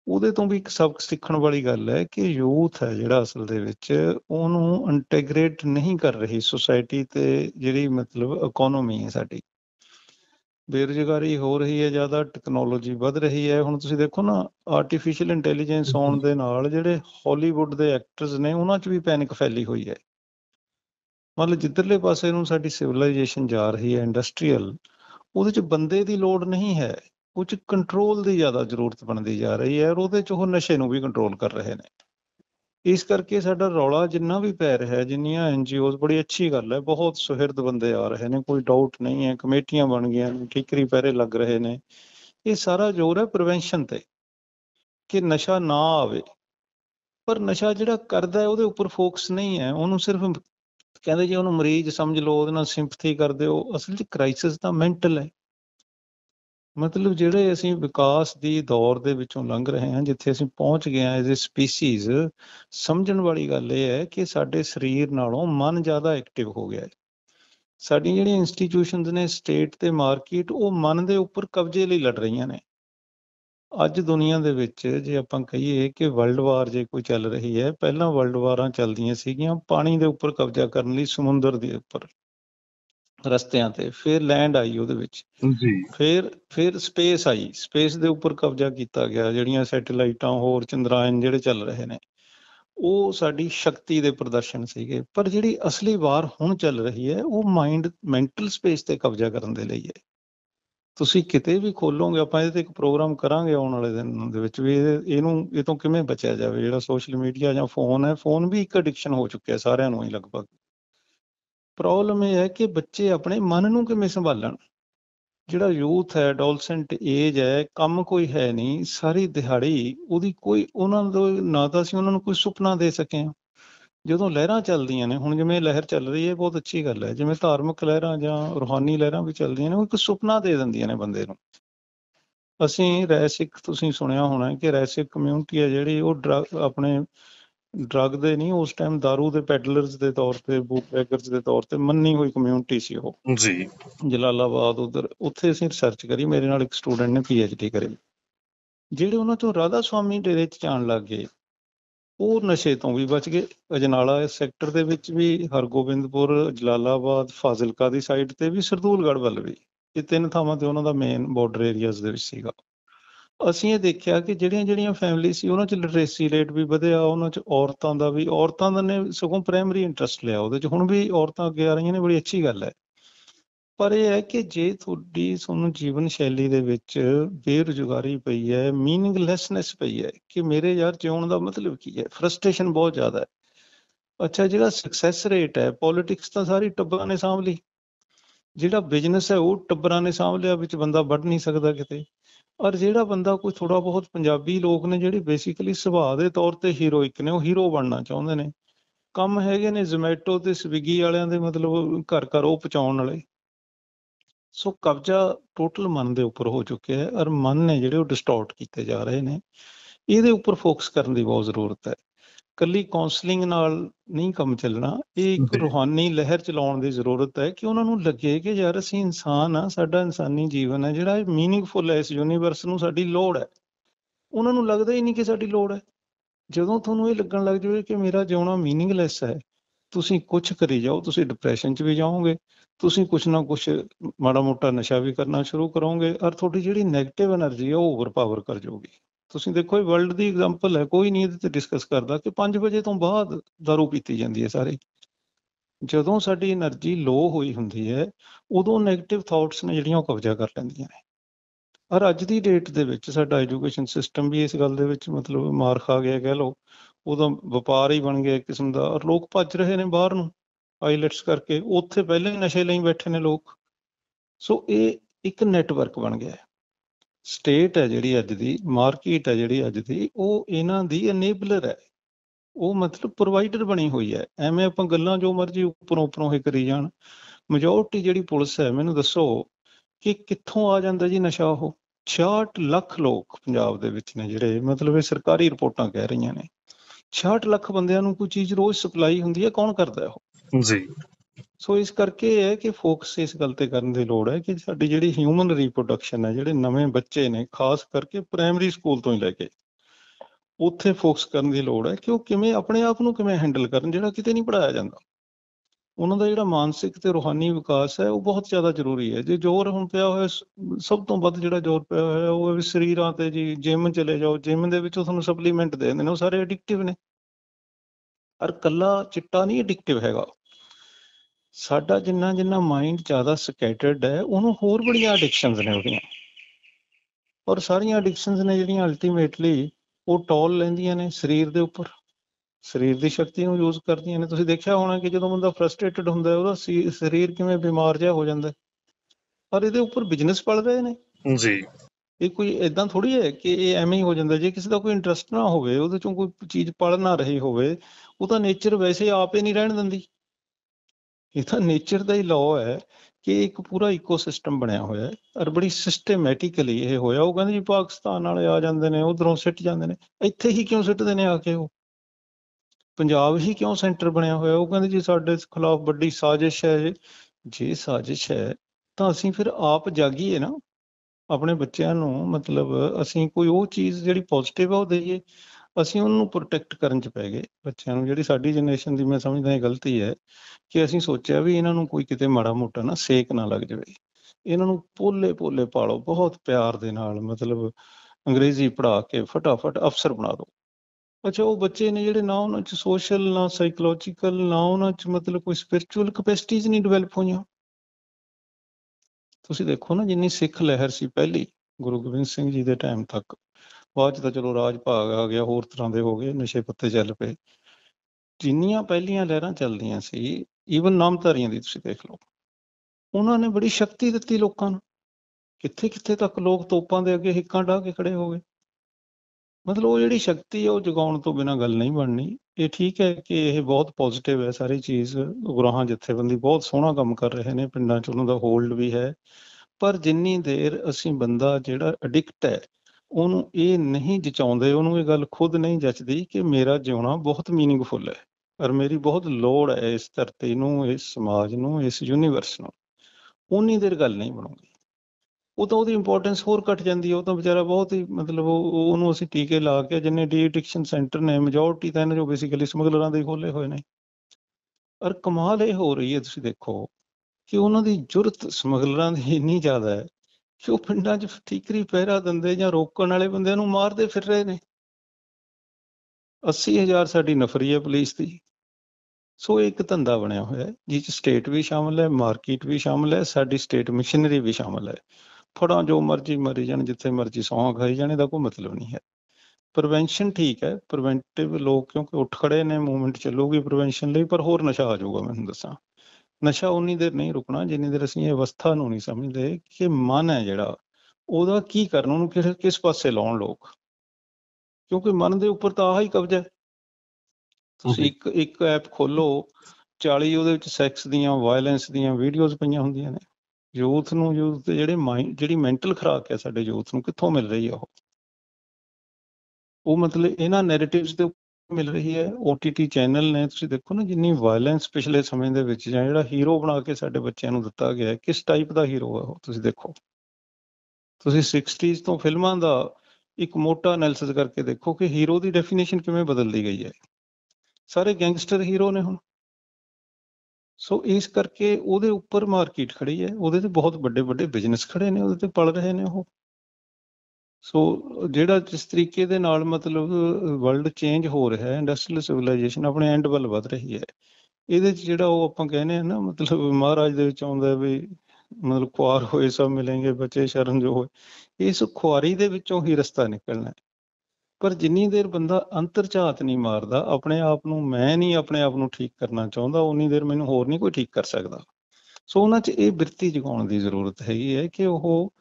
ਉਹਦੇ ਤੋਂ ਵੀ ਇੱਕ ਸਬਕ ਸਿੱਖਣ ਵਾਲੀ ਗੱਲ ਹੈ ਕਿ ਯੂਥ ਹੈ ਜਿਹੜਾ ਅਸਲ ਦੇ ਵਿੱਚ ਉਹਨੂੰ ਇੰਟੀਗ੍ਰੇਟ ਨਹੀਂ ਕਰ ਰਹੀ ਸੋਸਾਇਟੀ ਤੇ ਜਿਹੜੀ ਮਤਲਬ ਇਕਨੋਮੀ ਹੈ ਸਾਡੀ ਬੇਰੁਜ਼ਗਾਰੀ ਹੋ ਰਹੀ ਹੈ ਜ਼ਿਆਦਾ ਟੈਕਨੋਲੋਜੀ ਵੱਧ ਰਹੀ ਹੈ ਹੁਣ ਤੁਸੀਂ ਦੇਖੋ ਨਾ ਆਰਟੀਫੀਸ਼ੀਅਲ ਇੰਟੈਲੀਜੈਂਸ ਆਉਣ ਦੇ ਨਾਲ ਜਿਹੜੇ ਹਾਲੀਵੁੱਡ ਦੇ ਐਕਟਰਸ ਨੇ ਉਹਨਾਂ 'ਚ ਵੀ ਪੈਨਿਕ ਫੈਲੀ ਹੋਈ ਹੈ ਮਤਲਬ ਜਿੱਧਰਲੇ ਪਾਸੇ ਨੂੰ ਸਾਡੀ ਸਿਵਲਾਈਜੇਸ਼ਨ ਜਾ ਰਹੀ ਹੈ ਇੰਡਸਟਰੀਅਲ ਉਹਦੇ 'ਚ ਬੰਦੇ ਦੀ ਲੋੜ ਨਹੀਂ ਹੈ ਉਹ 'ਚ ਕੰਟਰੋਲ ਦੀ ਜ਼ਿਆਦਾ ਜ਼ਰੂਰਤ ਬਣਦੀ ਜਾ ਰਹੀ ਹੈ ਔਰ ਉਹਦੇ 'ਚ ਉਹ ਨਸ਼ੇ ਨੂੰ ਵੀ ਕੰਟਰੋਲ ਕਰ ਰਹੇ ਨੇ ਇਸ ਕਰਕੇ ਸਾਡਾ ਰੌਲਾ ਜਿੰਨਾ ਵੀ ਪੈ ਰਿਹਾ ਹੈ ਜਿੰਨੀਆਂ ਐਨਜੀਓਜ਼ ਬੜੀ ਅੱਛੀ ਗੱਲ ਹੈ ਬਹੁਤ ਸੁਹਿਰਦ ਬੰਦੇ ਆ ਰਹੇ ਨੇ ਕੋਈ ਡਾਊਟ ਨਹੀਂ ਹੈ ਕਮੇਟੀਆਂ ਬਣ ਗਈਆਂ ਨੇ ਠੀਕਰੀ ਪੈਰੇ ਲੱਗ ਰਹੇ ਨੇ ਇਹ ਸਾਰਾ ਜ਼ੋਰ ਹੈ ਪ੍ਰੀਵੈਂਸ਼ਨ ਤੇ ਕਿ ਨਸ਼ਾ ਨਾ ਆਵੇ ਪਰ ਨਸ਼ਾ ਜਿਹੜਾ ਕਰਦਾ ਹੈ ਉਹਦੇ ਉੱਪਰ ਫੋਕਸ ਨਹੀਂ ਹੈ ਉਹਨੂੰ ਸਿਰਫ ਕਹਿੰਦੇ ਜੀ ਉਹਨੂੰ ਮਰੀਜ਼ ਸਮਝ ਲਓ ਉਹਦੇ ਨਾਲ ਸਿੰਪਥੀ ਕਰਦੇ ਹੋ ਅਸਲ 'ਚ ਕ੍ਰਾਈਸਿਸ ਤਾਂ ਮੈਂਟਲ ਹੈ ਮਤਲਬ ਜਿਹੜੇ ਅਸੀਂ ਵਿਕਾਸ ਦੀ ਦੌਰ ਦੇ ਵਿੱਚੋਂ ਲੰਘ ਰਹੇ ਹਾਂ ਜਿੱਥੇ ਅਸੀਂ ਪਹੁੰਚ ਗਏ ਹਾਂ ਐਜ਼ ਅ ਸਪੀਸੀਜ਼ ਸਮਝਣ ਵਾਲੀ ਗੱਲ ਇਹ ਹੈ ਕਿ ਸਾਡੇ ਸਰੀਰ ਨਾਲੋਂ ਮਨ ਜ਼ਿਆਦਾ ਐਕਟਿਵ ਹੋ ਗਿਆ ਹੈ ਸਾਡੀਆਂ ਜਿਹੜੀਆਂ ਇੰਸਟੀਟਿਊਸ਼ਨਸ ਨੇ ਸਟੇਟ ਤੇ ਮਾਰਕੀਟ ਉਹ ਮਨ ਦੇ ਉੱਪਰ ਕਬਜ਼ੇ ਲਈ ਲੜ ਰਹੀਆਂ ਨੇ ਅੱਜ ਦੁਨੀਆ ਦੇ ਵਿੱਚ ਜੇ ਆਪਾਂ ਕਹੀਏ ਕਿ ਵਰਲਡ ਵਾਰ ਜੇ ਕੋਈ ਚੱਲ ਰਹੀ ਹੈ ਪਹਿਲਾਂ ਵਰਲਡ ਵਾਰਾਂ ਚੱਲਦੀਆਂ ਸੀਗੀਆਂ ਪਾਣੀ ਦੇ ਉੱਪਰ ਕਬਜ਼ਾ ਕਰਨ ਲਈ ਸਮੁੰਦਰ ਦੇ ਉੱਪਰ ਰਸਤਿਆਂ ਤੇ ਫਿਰ ਲੈਂਡ ਆਈ ਉਹਦੇ ਵਿੱਚ ਜੀ ਫਿਰ ਫਿਰ ਸਪੇਸ ਆਈ ਸਪੇਸ ਦੇ ਉੱਪਰ ਕਬਜ਼ਾ ਕੀਤਾ ਗਿਆ ਜਿਹੜੀਆਂ ਸੈਟੇਲਾਈਟਾਂ ਹੋਰ ਚੰਦਰਾਇਨ ਜਿਹੜੇ ਚੱਲ ਰਹੇ ਨੇ ਉਹ ਸਾਡੀ ਸ਼ਕਤੀ ਦੇ ਪ੍ਰਦਰਸ਼ਨ ਸੀਗੇ ਪਰ ਜਿਹੜੀ ਅਸਲੀ ਵਾਰ ਹੁਣ ਚੱਲ ਰਹੀ ਹੈ ਉਹ ਮਾਈਂਡ ਮੈਂਟਲ ਸਪੇਸ ਤੇ ਕਬਜ਼ਾ ਕਰਨ ਦੇ ਲਈ ਹੈ ਤੁਸੀਂ ਕਿਤੇ ਵੀ ਖੋਲੋਗੇ ਆਪਾਂ ਇਹਦੇ ਤੇ ਇੱਕ ਪ੍ਰੋਗਰਾਮ ਕਰਾਂਗੇ ਆਉਣ ਵਾਲੇ ਦਿਨ ਦੇ ਵਿੱਚ ਵੀ ਇਹਨੂੰ ਇਹ ਤੋਂ ਕਿਵੇਂ ਬਚਿਆ ਜਾਵੇ ਜਿਹੜਾ ਸੋਸ਼ਲ ਮੀਡੀਆ ਜਾਂ ਫੋਨ ਹੈ ਫੋਨ ਵੀ ਇੱਕ ਐਡਿਕਸ਼ਨ ਹੋ ਚੁੱਕਿਆ ਸਾਰਿਆਂ ਨੂੰ ਹੀ ਲਗਭਗ ਪ੍ਰੋਬਲਮ ਇਹ ਹੈ ਕਿ ਬੱਚੇ ਆਪਣੇ ਮਨ ਨੂੰ ਕਿਵੇਂ ਸੰਭਾਲਣ ਜਿਹੜਾ ਯੂਥ ਹੈ ਐਡੋਲਸੈਂਟ ਏਜ ਹੈ ਕੰਮ ਕੋਈ ਹੈ ਨਹੀਂ ਸਾਰੀ ਦਿਹਾੜੀ ਉਹਦੀ ਕੋਈ ਉਹਨਾਂ ਨੂੰ ਨਾ ਤਾਂ ਅਸੀਂ ਉਹਨਾਂ ਨੂੰ ਕੋਈ ਸੁਪਨਾ ਦੇ ਸਕੇ ਜਦੋਂ ਲਹਿਰਾਂ ਚੱਲਦੀਆਂ ਨੇ ਹੁਣ ਜਿਵੇਂ ਲਹਿਰ ਚੱਲ ਰਹੀ ਹੈ ਬਹੁਤ ਅੱਛੀ ਗੱਲ ਹੈ ਜਿਵੇਂ ਧਾਰਮਿਕ ਲਹਿਰਾਂ ਜਾਂ ਰੋਹਾਨੀ ਲਹਿਰਾਂ ਵੀ ਚੱਲਦੀਆਂ ਨੇ ਉਹ ਇੱਕ ਸੁਪਨਾ ਦੇ ਦਿੰਦੀਆਂ ਨੇ ਬੰਦੇ ਨੂੰ ਅਸੀਂ ਰੈਸਿਕ ਤੁਸੀਂ ਸੁਣਿਆ ਹੋਣਾ ਕਿ ਰੈਸਿਕ ਕਮਿਊਨਿਟੀ ਹੈ ਜਿਹੜੀ ਉਹ ਆਪਣੇ ਡਰੱਗ ਦੇ ਨਹੀਂ ਉਸ ਟਾਈਮ दारू ਦੇ ਪੈਡਲਰਸ ਦੇ ਤੌਰ ਤੇ ਬੂਟਬੈਗਰਸ ਦੇ ਤੌਰ ਤੇ ਮੰਨੀ ਹੋਈ ਕਮਿਊਨਿਟੀ ਸੀ ਉਹ ਜੀ ਜਲਾਲਾਬਾਦ ਉਧਰ ਉੱਥੇ ਅਸੀਂ ਰਿਸਰਚ ਕਰੀ ਮੇਰੇ ਨਾਲ ਇੱਕ ਸਟੂਡੈਂਟ ਨੇ ਪੀਐਚਡੀ ਕਰੀ ਜਿਹੜੇ ਉਹਨਾਂ ਤੋਂ ਰਾਧਾ ਸਵਾਮੀ ਦੇ ਚ ਜਾਣ ਲੱਗ ਗਏ ਉਹ ਨਸ਼ੇ ਤੋਂ ਵੀ ਬਚ ਗਏ ਅਜਨਾਲਾ ਸੈਕਟਰ ਦੇ ਵਿੱਚ ਵੀ ਹਰਗੋਬਿੰਦਪੁਰ ਜਲਾਲਾਬਾਦ ਫਾਜ਼ਿਲਕਾ ਦੀ ਸਾਈਡ ਤੇ ਵੀ ਸਰਦੂਲਗੜ੍ਹ ਵੱਲ ਵੀ ਇਹ ਤਿੰਨ ਥਾਵਾਂ ਤੇ ਉਹਨਾਂ ਦਾ ਮੇਨ ਬਾਰਡਰ ਏਰੀਆਜ਼ ਦੇ ਵਿੱਚ ਸੀਗਾ ਅਸੀਂ ਇਹ ਦੇਖਿਆ ਕਿ ਜਿਹੜੀਆਂ ਜਿਹੜੀਆਂ ਫੈਮਿਲੀ ਸੀ ਉਹਨਾਂ 'ਚ ਲਿਟਰੇਸੀ ਰੇਟ ਵੀ ਵਧਿਆ ਉਹਨਾਂ 'ਚ ਔਰਤਾਂ ਦਾ ਵੀ ਔਰਤਾਂ ਦਾ ਨੇ ਸਗੋਂ ਪ੍ਰਾਇਮਰੀ ਇੰਟਰਸਟ ਲਿਆ ਉਹਦੇ 'ਚ ਹੁਣ ਵੀ ਔਰਤਾਂ ਅੱਗੇ ਆ ਰਹੀਆਂ ਨੇ ਬੜੀ ਅੱਛੀ ਗੱਲ ਹੈ ਪਰ ਇਹ ਹੈ ਕਿ ਜੇ ਤੁਹਾਡੀ ਤੁਹਾਨੂੰ ਜੀਵਨ ਸ਼ੈਲੀ ਦੇ ਵਿੱਚ ਬੇਰੁਜ਼ਗਾਰੀ ਪਈ ਹੈ ਮੀਨਿੰਗਲੈਸਨੈਸ ਪਈ ਹੈ ਕਿ ਮੇਰੇ ਯਾਰ ਜਿਉਣ ਦਾ ਮਤਲਬ ਕੀ ਹੈ ਫਰਸਟ੍ਰੇਸ਼ਨ ਬਹੁਤ ਜ਼ਿਆਦਾ ਹੈ ਅੱਛਾ ਜਿਹੜਾ ਸਕਸੈਸ ਰੇਟ ਹੈ ਪੋਲਿਟਿਕਸ ਤਾਂ ਸਾਰੀ ਟੱਬਰਾਂ ਨੇ ਸਾਂਭ ਲਈ ਜਿਹੜਾ ਬਿਜ਼ਨਸ ਹੈ ਉਹ ਟੱਬਰਾਂ ਨੇ ਸਾਂਭ ਲਿਆ ਵਿੱਚ ਬੰਦਾ ਵੱਢ ਨਹੀਂ ਸਕਦਾ ਕਿਤੇ ਔਰ ਜਿਹੜਾ ਬੰਦਾ ਕੋਈ ਥੋੜਾ ਬਹੁਤ ਪੰਜਾਬੀ ਲੋਕ ਨੇ ਜਿਹੜੇ ਬੇਸਿਕਲੀ ਸੁਭਾਅ ਦੇ ਤੌਰ ਤੇ ਹੀਰੋਇਕ ਨੇ ਉਹ ਹੀਰੋ ਬਣਨਾ ਚਾਹੁੰਦੇ ਨੇ ਕੰਮ ਹੈਗੇ ਨੇ ਜ਼ੋਮੈਟੋ ਤੇ ਸਵਿਗੀ ਵਾਲਿਆਂ ਦੇ ਮਤਲਬ ਘਰ ਘਰ ਉਹ ਪਹੁੰਚਾਉਣ ਵਾਲੇ ਸੋ ਕਬਜ਼ਾ ਟੋਟਲ ਮਨ ਦੇ ਉੱਪਰ ਹੋ ਚੁੱਕਿਆ ਹੈ ਔਰ ਮਨ ਨੇ ਜਿਹੜੇ ਉਹ ਡਿਸਟੋਰਟ ਕੀਤੇ ਜਾ ਰਹੇ ਨੇ ਇਹਦੇ ਉੱਪਰ ਫੋਕਸ ਕਰਨ ਦੀ ਬਹੁਤ ਜ਼ਰੂਰਤ ਹੈ ਕੱਲੀ ਕਾਉਂਸਲਿੰਗ ਨਾਲ ਨਹੀਂ ਕੰਮ ਚੱਲਣਾ ਇਹ ਇੱਕ ਰੂਹਾਨੀ ਲਹਿਰ ਚਲਾਉਣ ਦੀ ਜ਼ਰੂਰਤ ਹੈ ਕਿ ਉਹਨਾਂ ਨੂੰ ਲੱਗੇ ਕਿ ਯਾਰ ਅਸੀਂ ਇਨਸਾਨ ਆ ਸਾਡਾ ਇਨਸਾਨੀ ਜੀਵਨ ਹੈ ਜਿਹੜਾ ਮੀਨਿੰਗਫੁਲ ਹੈ ਇਸ ਯੂਨੀਵਰਸ ਨੂੰ ਸਾਡੀ ਲੋੜ ਹੈ ਉਹਨਾਂ ਨੂੰ ਲੱਗਦਾ ਹੀ ਨਹੀਂ ਕਿ ਸਾਡੀ ਲੋੜ ਹੈ ਜਦੋਂ ਤੁਹਾਨੂੰ ਇਹ ਲੱਗਣ ਲੱਗ ਜਾਵੇ ਕਿ ਮੇਰਾ ਜਿਉਣਾ ਮੀਨਿੰਗਲੈਸ ਹੈ ਤੁਸੀਂ ਕੁਝ ਕਰੀ ਜਾਓ ਤੁਸੀਂ ਡਿਪਰੈਸ਼ਨ 'ਚ ਵੀ ਜਾਓਗੇ ਤੁਸੀਂ ਕੁਝ ਨਾ ਕੁਝ ਮਾੜਾ ਮੋਟਾ ਨਸ਼ਾ ਵੀ ਕਰਨਾ ਸ਼ੁਰੂ ਕਰੋਗੇ ਔਰ ਤੁਹਾਡੀ ਜਿਹੜੀ ਨੈਗੇਟਿਵ એનર્ਜੀ ਹੈ ਉਹ ਓਵਰਪਾਵਰ ਪਾਵਰ ਕਰ ਜਾਊਗੀ ਤੁਸੀਂ ਦੇਖੋ ਇਹ ਵਰਲਡ ਦੀ ਐਗਜ਼ਾਮਪਲ ਹੈ ਕੋਈ ਨਹੀਂ ਇਹਦੇ ਤੇ ਡਿਸਕਸ ਕਰਦਾ ਕਿ 5 ਵਜੇ ਤੋਂ ਬਾਅਦ ਦਾਰੂ ਪੀਤੀ ਜਾਂਦੀ ਹੈ ਸਾਰੇ ਜਦੋਂ ਸਾਡੀ એનર્ਜੀ ਲੋ ਹੋਈ ਹੁੰਦੀ ਹੈ ਉਦੋਂ 네ਗੇਟਿਵ ਥਾਟਸ ਨੇ ਜਿਹੜੀਆਂ ਉਹ ਕਬਜ਼ਾ ਕਰ ਲੈਂਦੀਆਂ ਨੇ ਔਰ ਅੱਜ ਦੀ ਡੇਟ ਦੇ ਵਿੱਚ ਸਾਡਾ ਐਜੂਕੇਸ਼ਨ ਸਿਸਟਮ ਵੀ ਇਸ ਗੱਲ ਦੇ ਵਿੱਚ ਮਤਲਬ ਮਾਰ ਖਾ ਗਿਆ ਕਹਿ ਲਓ ਉਦੋਂ ਵਪਾਰ ਹੀ ਬਣ ਗਿਆ ਇੱਕ ਕਿਸਮ ਦਾ ਔਰ ਲੋਕ ਭੱਜ ਰਹੇ ਨੇ ਬਾਹਰ ਨੂੰ ਆਈਲੈਟਸ ਕਰਕੇ ਉੱਥੇ ਪਹਿਲੇ ਨਸ਼ੇ ਲਈ ਬੈਠੇ ਨੇ ਲੋਕ ਸੋ ਇਹ ਇੱਕ ਨੈਟਵਰਕ ਬਣ ਗਿਆ ਹੈ ਸਟੇਟ ਹੈ ਜਿਹੜੀ ਅੱਜ ਦੀ ਮਾਰਕੀਟ ਹੈ ਜਿਹੜੀ ਅੱਜ ਦੀ ਉਹ ਇਹਨਾਂ ਦੀ ਇਨੇਬਲਰ ਹੈ ਉਹ ਮਤਲਬ ਪ੍ਰੋਵਾਈਡਰ ਬਣੀ ਹੋਈ ਹੈ ਐਵੇਂ ਆਪਾਂ ਗੱਲਾਂ ਜੋ ਮਰਜ਼ੀ ਉੱਪਰੋਂ ਉੱਪਰੋਂ ਹੀ ਕਰੀ ਜਾਣ ਮੈਜੋਰਟੀ ਜਿਹੜੀ ਪੁਲਿਸ ਹੈ ਮੈਨੂੰ ਦੱਸੋ ਕਿ ਕਿੱਥੋਂ ਆ ਜਾਂਦਾ ਜੀ ਨਸ਼ਾ ਉਹ 66 ਲੱਖ ਲੋਕ ਪੰਜਾਬ ਦੇ ਵਿੱਚ ਨੇ ਜਿਹੜੇ ਮਤਲਬ ਇਹ ਸਰਕਾਰੀ ਰਿਪੋਰਟਾਂ ਕਹਿ ਰਹੀਆਂ ਨੇ 66 ਲੱਖ ਬੰਦਿਆਂ ਨੂੰ ਕੋਈ ਚੀਜ਼ ਰੋਜ਼ ਸਪਲਾਈ ਹੁੰਦੀ ਹੈ ਕੌਣ ਕਰਦਾ ਉਹ ਜੀ ਸੋ ਇਸ ਕਰਕੇ ਇਹ ਹੈ ਕਿ ਫੋਕਸ ਇਸ ਗੱਲ ਤੇ ਕਰਨ ਦੀ ਲੋੜ ਹੈ ਕਿ ਸਾਡੀ ਜਿਹੜੀ ਹਿਊਮਨ ਰੀਪਰੋਡਕਸ਼ਨ ਹੈ ਜਿਹੜੇ ਨਵੇਂ ਬੱਚੇ ਨੇ ਖਾਸ ਕਰਕੇ ਪ੍ਰਾਇਮਰੀ ਸਕੂਲ ਤੋਂ ਹੀ ਲੈ ਕੇ ਉੱਥੇ ਫੋਕਸ ਕਰਨ ਦੀ ਲੋੜ ਹੈ ਕਿ ਉਹ ਕਿਵੇਂ ਆਪਣੇ ਆਪ ਨੂੰ ਕਿਵੇਂ ਹੈਂਡਲ ਕਰਨ ਜਿਹੜਾ ਕਿਤੇ ਨਹੀਂ ਪੜਾਇਆ ਜਾਂਦਾ ਉਹਨਾਂ ਦਾ ਜਿਹੜਾ ਮਾਨਸਿਕ ਤੇ ਰੋਹਾਨੀ ਵਿਕਾਸ ਹੈ ਉਹ ਬਹੁਤ ਜ਼ਿਆਦਾ ਜ਼ਰੂਰੀ ਹੈ ਜੇ ਜ਼ੋਰ ਹੁਣ ਪਿਆ ਹੋਇਆ ਸਭ ਤੋਂ ਵੱਧ ਜਿਹੜਾ ਜ਼ੋਰ ਪਿਆ ਹੋਇਆ ਉਹ ਵੀ ਸਰੀਰਾਂ ਤੇ ਜੀ ਜਿਮ ਚਲੇ ਜਾਓ ਜਿਮ ਦੇ ਵਿੱਚ ਤੁਹਾਨੂੰ ਸਪਲੀਮੈਂਟ ਦੇ ਦਿੰਦੇ ਨੇ ਉਹ ਸਾਰੇ ਐਡਿਕਟਿਵ ਨੇ ਅਰ ਕੱਲਾ ਚਿੱਟਾ ਨਹੀਂ ਐਡਿਕਟਿਵ ਹੈਗਾ ਸਾਡਾ ਜਿੰਨਾ ਜਿੰਨਾ ਮਾਈਂਡ ਜ਼ਿਆਦਾ ਸਕੈਟਰਡ ਹੈ ਉਹਨੂੰ ਹੋਰ ਬੜੀਆਂ ਐਡਿਕਸ਼ਨਸ ਨੇ ਉਹਦੀਆਂ ਔਰ ਸਾਰੀਆਂ ਐਡਿਕਸ਼ਨਸ ਨੇ ਜਿਹੜੀਆਂ ਅਲਟੀਮੇਟਲੀ ਉਹ ਟੋਲ ਲੈਂਦੀਆਂ ਨੇ ਸਰੀਰ ਦੇ ਉੱਪਰ ਸਰੀਰ ਦੀ ਸ਼ਕਤੀ ਨੂੰ ਯੂਜ਼ ਕਰਦੀਆਂ ਨੇ ਤੁਸੀਂ ਦੇਖਿਆ ਹੋਣਾ ਕਿ ਜਦੋਂ ਬੰਦਾ ਫਰਸਟ੍ਰੇਟਡ ਹੁੰਦਾ ਹੈ ਉਹਦਾ ਸਰੀਰ ਕਿਵੇਂ ਬਿਮਾਰ ਜਿਹਾ ਹੋ ਜਾਂਦਾ ਪਰ ਇਹਦੇ ਉੱਪਰ ਬਿਜ਼ਨਸ ਪੜ ਰਹੇ ਨੇ ਜੀ ਇਹ ਕੋਈ ਇਦਾਂ ਥੋੜੀ ਹੈ ਕਿ ਇਹ ਐਵੇਂ ਹੀ ਹੋ ਜਾਂਦਾ ਜੇ ਕਿਸੇ ਦਾ ਕੋਈ ਇੰਟਰਸਟ ਨਾ ਹੋਵੇ ਉਹਦੇ ਚੋਂ ਕੋਈ ਚੀਜ਼ ਪੜ ਨਾ ਰਹੀ ਹੋਵੇ ਉਹ ਤਾਂ ਨੇਚਰ ਵੈਸੇ ਆਪੇ ਨਹੀਂ ਰਹਿਣ ਦਿੰਦੀ ਇਹ ਤਾਂ ਨੇਚਰ ਦਾ ਹੀ ਲਾਅ ਹੈ ਕਿ ਇੱਕ ਪੂਰਾ ਇਕੋਸਿਸਟਮ ਬਣਿਆ ਹੋਇਆ ਹੈ ਔਰ ਬੜੀ ਸਿਸਟਮੈਟਿਕਲੀ ਇਹ ਹੋਇਆ ਉਹ ਕਹਿੰਦੇ ਜੀ ਪਾਕਿਸਤਾਨ ਵਾਲੇ ਆ ਜਾਂਦੇ ਨੇ ਉਧਰੋਂ ਸਿੱਟ ਜਾਂਦੇ ਨੇ ਇੱਥੇ ਹੀ ਕਿਉਂ ਸਿੱਟਦੇ ਨੇ ਆ ਕੇ ਉਹ ਪੰਜਾਬ ਹੀ ਕਿਉਂ ਸੈਂਟਰ ਬਣਿਆ ਹੋਇਆ ਉਹ ਕਹਿੰਦੇ ਜੀ ਸਾਡੇ ਖਿਲਾਫ ਵੱਡੀ ਸਾਜ਼ਿਸ਼ ਹੈ ਜੇ ਸਾਜ਼ਿਸ਼ ਹੈ ਤਾਂ ਅਸੀਂ ਫਿਰ ਆਪ ਜਾਗੀਏ ਨਾ ਆਪਣੇ ਬੱਚਿਆਂ ਨੂੰ ਮਤਲਬ ਅਸੀਂ ਕੋਈ ਉਹ ਚੀਜ਼ ਜਿਹੜੀ ਪੋਜ਼ਿਟਿਵ ਆ ਉਹ ਦਈਏ ਅਸੀਂ ਉਹਨੂੰ ਪ੍ਰੋਟੈਕਟ ਕਰਨ 'ਚ ਪੈ ਗਏ ਬੱਚਿਆਂ ਨੂੰ ਜਿਹੜੀ ਸਾਡੀ ਜਨਰੇਸ਼ਨ ਦੀ ਮੈਂ ਸਮਝਦਾ ਇਹ ਗਲਤੀ ਹੈ ਕਿ ਅਸੀਂ ਸੋਚਿਆ ਵੀ ਇਹਨਾਂ ਨੂੰ ਕੋਈ ਕਿਤੇ ਮਾੜਾ ਮੋਟਾ ਨਾ ਸੇਕ ਨਾ ਲੱਗ ਜਾਵੇ ਇਹਨਾਂ ਨੂੰ ਪੋਲੇ ਪੋਲੇ ਪਾਲੋ ਬਹੁਤ ਪਿਆਰ ਦੇ ਨਾਲ ਮਤਲਬ ਅੰਗਰੇਜ਼ੀ ਪੜਾ ਕੇ ਫਟਾਫਟ ਅਫਸਰ ਬਣਾ ਦਿਓ ਅੱਛਾ ਉਹ ਬੱਚੇ ਨੇ ਜਿਹੜੇ ਨਾ ਉਹਨਾਂ 'ਚ ਸੋਸ਼ਲ ਨਾ ਸਾਈਕੋਲੋਜੀਕਲ ਨਾ ਉਹਨਾਂ 'ਚ ਮਤਲਬ ਕੋਈ ਸਪਿਰਚੁਅਲ ਕਪੈਸਿਟੀਜ਼ ਨਹੀਂ ਡਿਵੈਲਪ ਹੋਈਆਂ ਤੁਸੀਂ ਦੇਖੋ ਨਾ ਜਿੰਨੀ ਸਿੱਖ ਲਹਿਰ ਸੀ ਪਹਿਲੀ ਗੁਰੂ ਗੋਬਿੰਦ ਸਿੰਘ ਜੀ ਦੇ ਟਾਈਮ ਤੱਕ ਬਾਅਦ ਚ ਤਾਂ ਚਲੋ ਰਾਜ ਭਾਗ ਆ ਗਿਆ ਹੋਰ ਤਰ੍ਹਾਂ ਦੇ ਹੋ ਗਏ ਨਸ਼ੇ ਪੱਤੇ ਚੱਲ ਪਏ ਜਿੰਨੀਆਂ ਪਹਿਲੀਆਂ ਲਹਿਰਾਂ ਚੱਲਦੀਆਂ ਸੀ ਈਵਨ ਨਾਮਧਾਰੀਆਂ ਦੀ ਤੁਸੀਂ ਦੇਖ ਲਓ ਉਹਨਾਂ ਨੇ ਬੜੀ ਸ਼ਕਤੀ ਦਿੱਤੀ ਲੋਕਾਂ ਨੂੰ ਕਿੱਥੇ ਕਿੱਥੇ ਤੱਕ ਲੋਕ ਤੋਪਾਂ ਦੇ ਅੱਗੇ ਹਿੱਕਾਂ ਡਾ ਕੇ ਖੜੇ ਹੋ ਗਏ ਮਤਲਬ ਉਹ ਜਿਹੜੀ ਸ਼ਕਤੀ ਹੈ ਉਹ ਜਗਾਉਣ ਤੋਂ ਬਿਨਾ ਗੱਲ ਨਹੀਂ ਬਣਨੀ ਇਹ ਠੀਕ ਹੈ ਕਿ ਇਹ ਬਹੁਤ ਪੋਜ਼ਿਟਿਵ ਹੈ ਸਾਰੀ ਚੀਜ਼ ਗੁਰਾਹਾਂ ਜਥੇਬੰਦੀ ਬਹੁਤ ਸੋਹਣਾ ਕੰਮ ਕਰ ਰਹੇ ਨੇ ਪਿੰਡਾਂ 'ਚ ਉਹਨਾਂ ਦਾ ਹੋਲਡ ਵੀ ਹੈ ਪਰ ਜਿੰਨੀ ਦੇਰ ਅਸੀਂ ਬੰਦਾ ਜਿਹੜਾ ਐਡਿਕਟ ਹੈ ਉਹਨੂੰ ਇਹ ਨਹੀਂ ਜਚਾਉਂਦੇ ਉਹਨੂੰ ਇਹ ਗੱਲ ਖੁਦ ਨਹੀਂ ਜਚਦੀ ਕਿ ਮੇਰਾ ਜਿਉਣਾ ਬਹੁਤ मीनिंगफुल ਹੈ ਔਰ ਮੇਰੀ ਬਹੁਤ ਲੋੜ ਹੈ ਇਸ ਧਰਤੀ ਨੂੰ ਇਸ ਸਮਾਜ ਨੂੰ ਇਸ ਯੂਨੀਵਰਸ ਨੂੰ ਉਨੀ ਦੇਰ ਗੱਲ ਨਹੀਂ ਬਣੂਗੀ ਉਹ ਤਾਂ ਉਹਦੀ ਇੰਪੋਰਟੈਂਸ ਹੋਰ ਘਟ ਜਾਂਦੀ ਹੈ ਉਹ ਤਾਂ ਵਿਚਾਰਾ ਬਹੁਤ ਹੀ ਮਤਲਬ ਉਹ ਉਹਨੂੰ ਅਸੀਂ ਟੀਕੇ ਲਾ ਕੇ ਜਿੰਨੇ ਡੀ ਐਡਿਕਸ਼ਨ ਸੈਂਟਰ ਨੇ ਮੈਜੋਰਟੀ ਤਾਂ ਇਹਨਾਂ ਜੋ ਬੇਸਿਕਲੀ ਸਮਗਲਰਾਂ ਦੇ ਖੋਲੇ ਹੋਏ ਨੇ ਔਰ ਕਮਾਲ ਇਹ ਹੋ ਰਹੀ ਹੈ ਤੁਸੀਂ ਦੇਖੋ ਕਿ ਉਹਨਾਂ ਦੀ ਜੁਰਤ ਸਮਗਲਰਾਂ ਦੀ ਇੰਨੀ ਜ਼ਿਆਦਾ ਹੈ ਸੋ ਪਿੰਡਾਂ 'ਚ ਠੀਕਰੀ ਪਹਿਰਾ ਦਿੰਦੇ ਜਾਂ ਰੋਕਣ ਵਾਲੇ ਬੰਦਿਆਂ ਨੂੰ ਮਾਰਦੇ ਫਿਰ ਰਹੇ ਨੇ 80000 ਸਾਡੀ ਨਫਰੀ ਹੈ ਪੁਲਿਸ ਦੀ ਸੋ ਇੱਕ ਧੰਦਾ ਬਣਿਆ ਹੋਇਆ ਹੈ ਜਿਸ 'ਚ ਸਟੇਟ ਵੀ ਸ਼ਾਮਲ ਹੈ ਮਾਰਕੀਟ ਵੀ ਸ਼ਾਮਲ ਹੈ ਸਾਡੀ ਸਟੇਟ ਮਸ਼ੀਨਰੀ ਵੀ ਸ਼ਾਮਲ ਹੈ ਫੜਾਂ ਜੋ ਮਰਜ਼ੀ ਮਰੀ ਜਾਣ ਜਿੱਥੇ ਮਰਜ਼ੀ ਸੌਂ ਖਾਈ ਜਾਣੇ ਦਾ ਕੋਈ ਮਤਲਬ ਨਹੀਂ ਹੈ ਪ੍ਰੀਵੈਂਸ਼ਨ ਠੀਕ ਹੈ ਪ੍ਰੀਵੈਂਟਿਵ ਲੋਕ ਕਿਉਂਕਿ ਉੱਠ ਖੜੇ ਨੇ ਮੂਵਮੈਂਟ ਚੱਲੂਗੀ ਪ੍ਰੀਵੈਂਸ਼ਨ ਲਈ ਪਰ ਹੋਰ ਨਸ਼ਾ ਆ ਜਾਊਗਾ ਮੈਨੂੰ ਦੱਸਾਂ ਨਸ਼ਾ ਉਨੀ ਦੇਰ ਨਹੀਂ ਰੁਕਣਾ ਜਿੰਨੀ ਦੇਰ ਅਸੀਂ ਇਹ ਅਵਸਥਾ ਨੂੰ ਨਹੀਂ ਸਮਝਦੇ ਕਿ ਮਨ ਹੈ ਜਿਹੜਾ ਉਹਦਾ ਕੀ ਕਰਨ ਉਹਨੂੰ ਕਿਸ ਕਿਸ ਪਾਸੇ ਲਾਉਣ ਲੋਕ ਕਿਉਂਕਿ ਮਨ ਦੇ ਉੱਪਰ ਤਾਂ ਆਹੀ ਹੀ ਕਬਜ਼ਾ ਤੁਸੀਂ ਇੱਕ ਇੱਕ ਐਪ ਖੋਲੋ 40 ਉਹਦੇ ਵਿੱਚ ਸੈਕਸ ਦੀਆਂ ਵਾਇਲੈਂਸ ਦੀਆਂ ਵੀਡੀਓਜ਼ ਪਈਆਂ ਹੁੰਦੀਆਂ ਨੇ ਯੂਥ ਨੂੰ ਯੂਥ ਤੇ ਜਿਹੜੇ ਮਾਈਂਡ ਜਿਹੜੀ ਮੈਂਟਲ ਖਰਾਕ ਹੈ ਸਾਡੇ ਯੂਥ ਨੂੰ ਕਿੱਥੋਂ ਮਿਲ ਰਹੀ ਹੈ ਉਹ ਉਹ ਮਤਲਬ ਇਹਨਾਂ ਨੈਰੇਟਿਵਸ ਦੇ ਮਿਲ ਰਹੀ ਹੈ OTT ਚੈਨਲ ਨੇ ਤੁਸੀਂ ਦੇਖੋ ਨਾ ਜਿੰਨੀ ਵਾਇਲੈਂਸ ਪਿਛਲੇ ਸਮੇਂ ਦੇ ਵਿੱਚ ਜਾਂ ਜਿਹੜਾ ਹੀਰੋ ਬਣਾ ਕੇ ਸਾਡੇ ਬੱਚਿਆਂ ਨੂੰ ਦਿੱਤਾ ਗਿਆ ਹੈ ਕਿਸ ਟਾਈਪ ਦਾ ਹੀਰੋ ਹੈ ਉਹ ਤੁਸੀਂ ਦੇਖੋ ਤੁਸੀਂ 60s ਤੋਂ ਫਿਲਮਾਂ ਦਾ ਇੱਕ ਮੋਟਾ ਐਨਾਲਿਸਿਸ ਕਰਕੇ ਦੇਖੋ ਕਿ ਹੀਰੋ ਦੀ ਡੈਫੀਨੇਸ਼ਨ ਕਿਵੇਂ ਬਦਲਦੀ ਗਈ ਹੈ ਸਾਰੇ ਗੈਂਗਸਟਰ ਹੀਰੋ ਨੇ ਹੁਣ ਸੋ ਇਸ ਕਰਕੇ ਉਹਦੇ ਉੱਪਰ ਮਾਰਕੀਟ ਖੜੀ ਹੈ ਉਹਦੇ ਤੇ ਬਹੁਤ ਵੱਡੇ ਵੱਡੇ ਬਿਜ਼ਨਸ ਖੜੇ ਨੇ ਉਹਦੇ ਤੇ ਪਲ ਰਹੇ ਨੇ ਉਹ ਸੋ ਜਿਹੜਾ ਇਸ ਤਰੀਕੇ ਦੇ ਨਾਲ ਮਤਲਬ ਵਰਲਡ ਚੇਂਜ ਹੋ ਰਿਹਾ ਹੈ ਇੰਡਸਟਰੀਅਲ ਸਿਵਲਾਈਜੇਸ਼ਨ ਆਪਣੇ ਐਂਡ ਵੱਲ ਵਧ ਰਹੀ ਹੈ ਇਹਦੇ ਚ ਜਿਹੜਾ ਉਹ ਆਪਾਂ ਕਹਿੰਦੇ ਆ ਨਾ ਮਤਲਬ ਮਹਾਰਾਜ ਦੇ ਵਿੱਚ ਆਉਂਦਾ ਵੀ ਮਤਲਬ ਖੁਆਰ ਹੋਏ ਸਭ ਮਿਲेंगे ਬੱਚੇ ਸ਼ਰਨ ਜੋ ਹੋਏ ਇਸ ਖੁਆਰੀ ਦੇ ਵਿੱਚੋਂ ਹੀ ਰਸਤਾ ਨਿਕਲਣਾ ਹੈ ਪਰ ਜਿੰਨੀ ਦੇਰ ਬੰਦਾ ਅੰਤਰ ਝਾਤ ਨਹੀਂ ਮਾਰਦਾ ਆਪਣੇ ਆਪ ਨੂੰ ਮੈਂ ਨਹੀਂ ਆਪਣੇ ਆਪ ਨੂੰ ਠੀਕ ਕਰਨਾ ਚਾਹੁੰਦਾ ਉਨੀ ਦੇਰ ਮੈਨੂੰ ਹੋਰ ਨਹੀਂ ਕੋਈ ਠੀਕ ਕਰ ਸਕਦਾ ਸੋ ਉਹਨਾਂ 'ਚ ਇਹ ਬਿਰਤੀ ਜਗਾਉਣ ਦੀ ਜ਼ਰੂਰਤ ਹੈਗੀ ਹੈ ਕਿ ਉਹ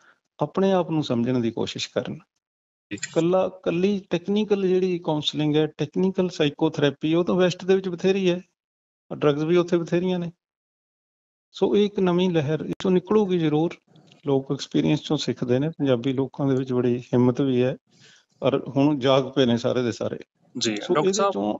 ਆਪਣੇ ਆਪ ਨੂੰ ਸਮਝਣ ਦੀ ਕੋਸ਼ਿਸ਼ ਕਰਨ ਕੱਲਾ ਕੱਲੀ ਟੈਕਨੀਕਲ ਜਿਹੜੀ ਕਾਉਂਸਲਿੰਗ ਹੈ ਟੈਕਨੀਕਲ ਸਾਈਕੋਥੈਰੇਪੀ ਉਹ ਤਾਂ ਵੈਸਟ ਦੇ ਵਿੱਚ ਬਥੇਰੀ ਹੈ ਡਰੱਗਸ ਵੀ ਉੱਥੇ ਬਥੇਰੀਆਂ ਨੇ ਸੋ ਇਹ ਇੱਕ ਨਵੀਂ ਲਹਿਰ ਇਸ ਤੋਂ ਨਿਕਲੂਗੀ ਜ਼ਰੂਰ ਲੋਕ ਐਕਸਪੀਰੀਅੰਸ ਤੋਂ ਸਿੱਖਦੇ ਨੇ ਪੰਜਾਬੀ ਲੋਕਾਂ ਦੇ ਵਿੱਚ ਬੜੀ ਹਿੰਮਤ ਵੀ ਹੈ ਔਰ ਹੁਣ ਜਾਗ ਪਏ ਨੇ ਸਾਰੇ ਦੇ ਸਾਰੇ ਜੀ ਡਾਕਟਰ ਸਾਹਿਬ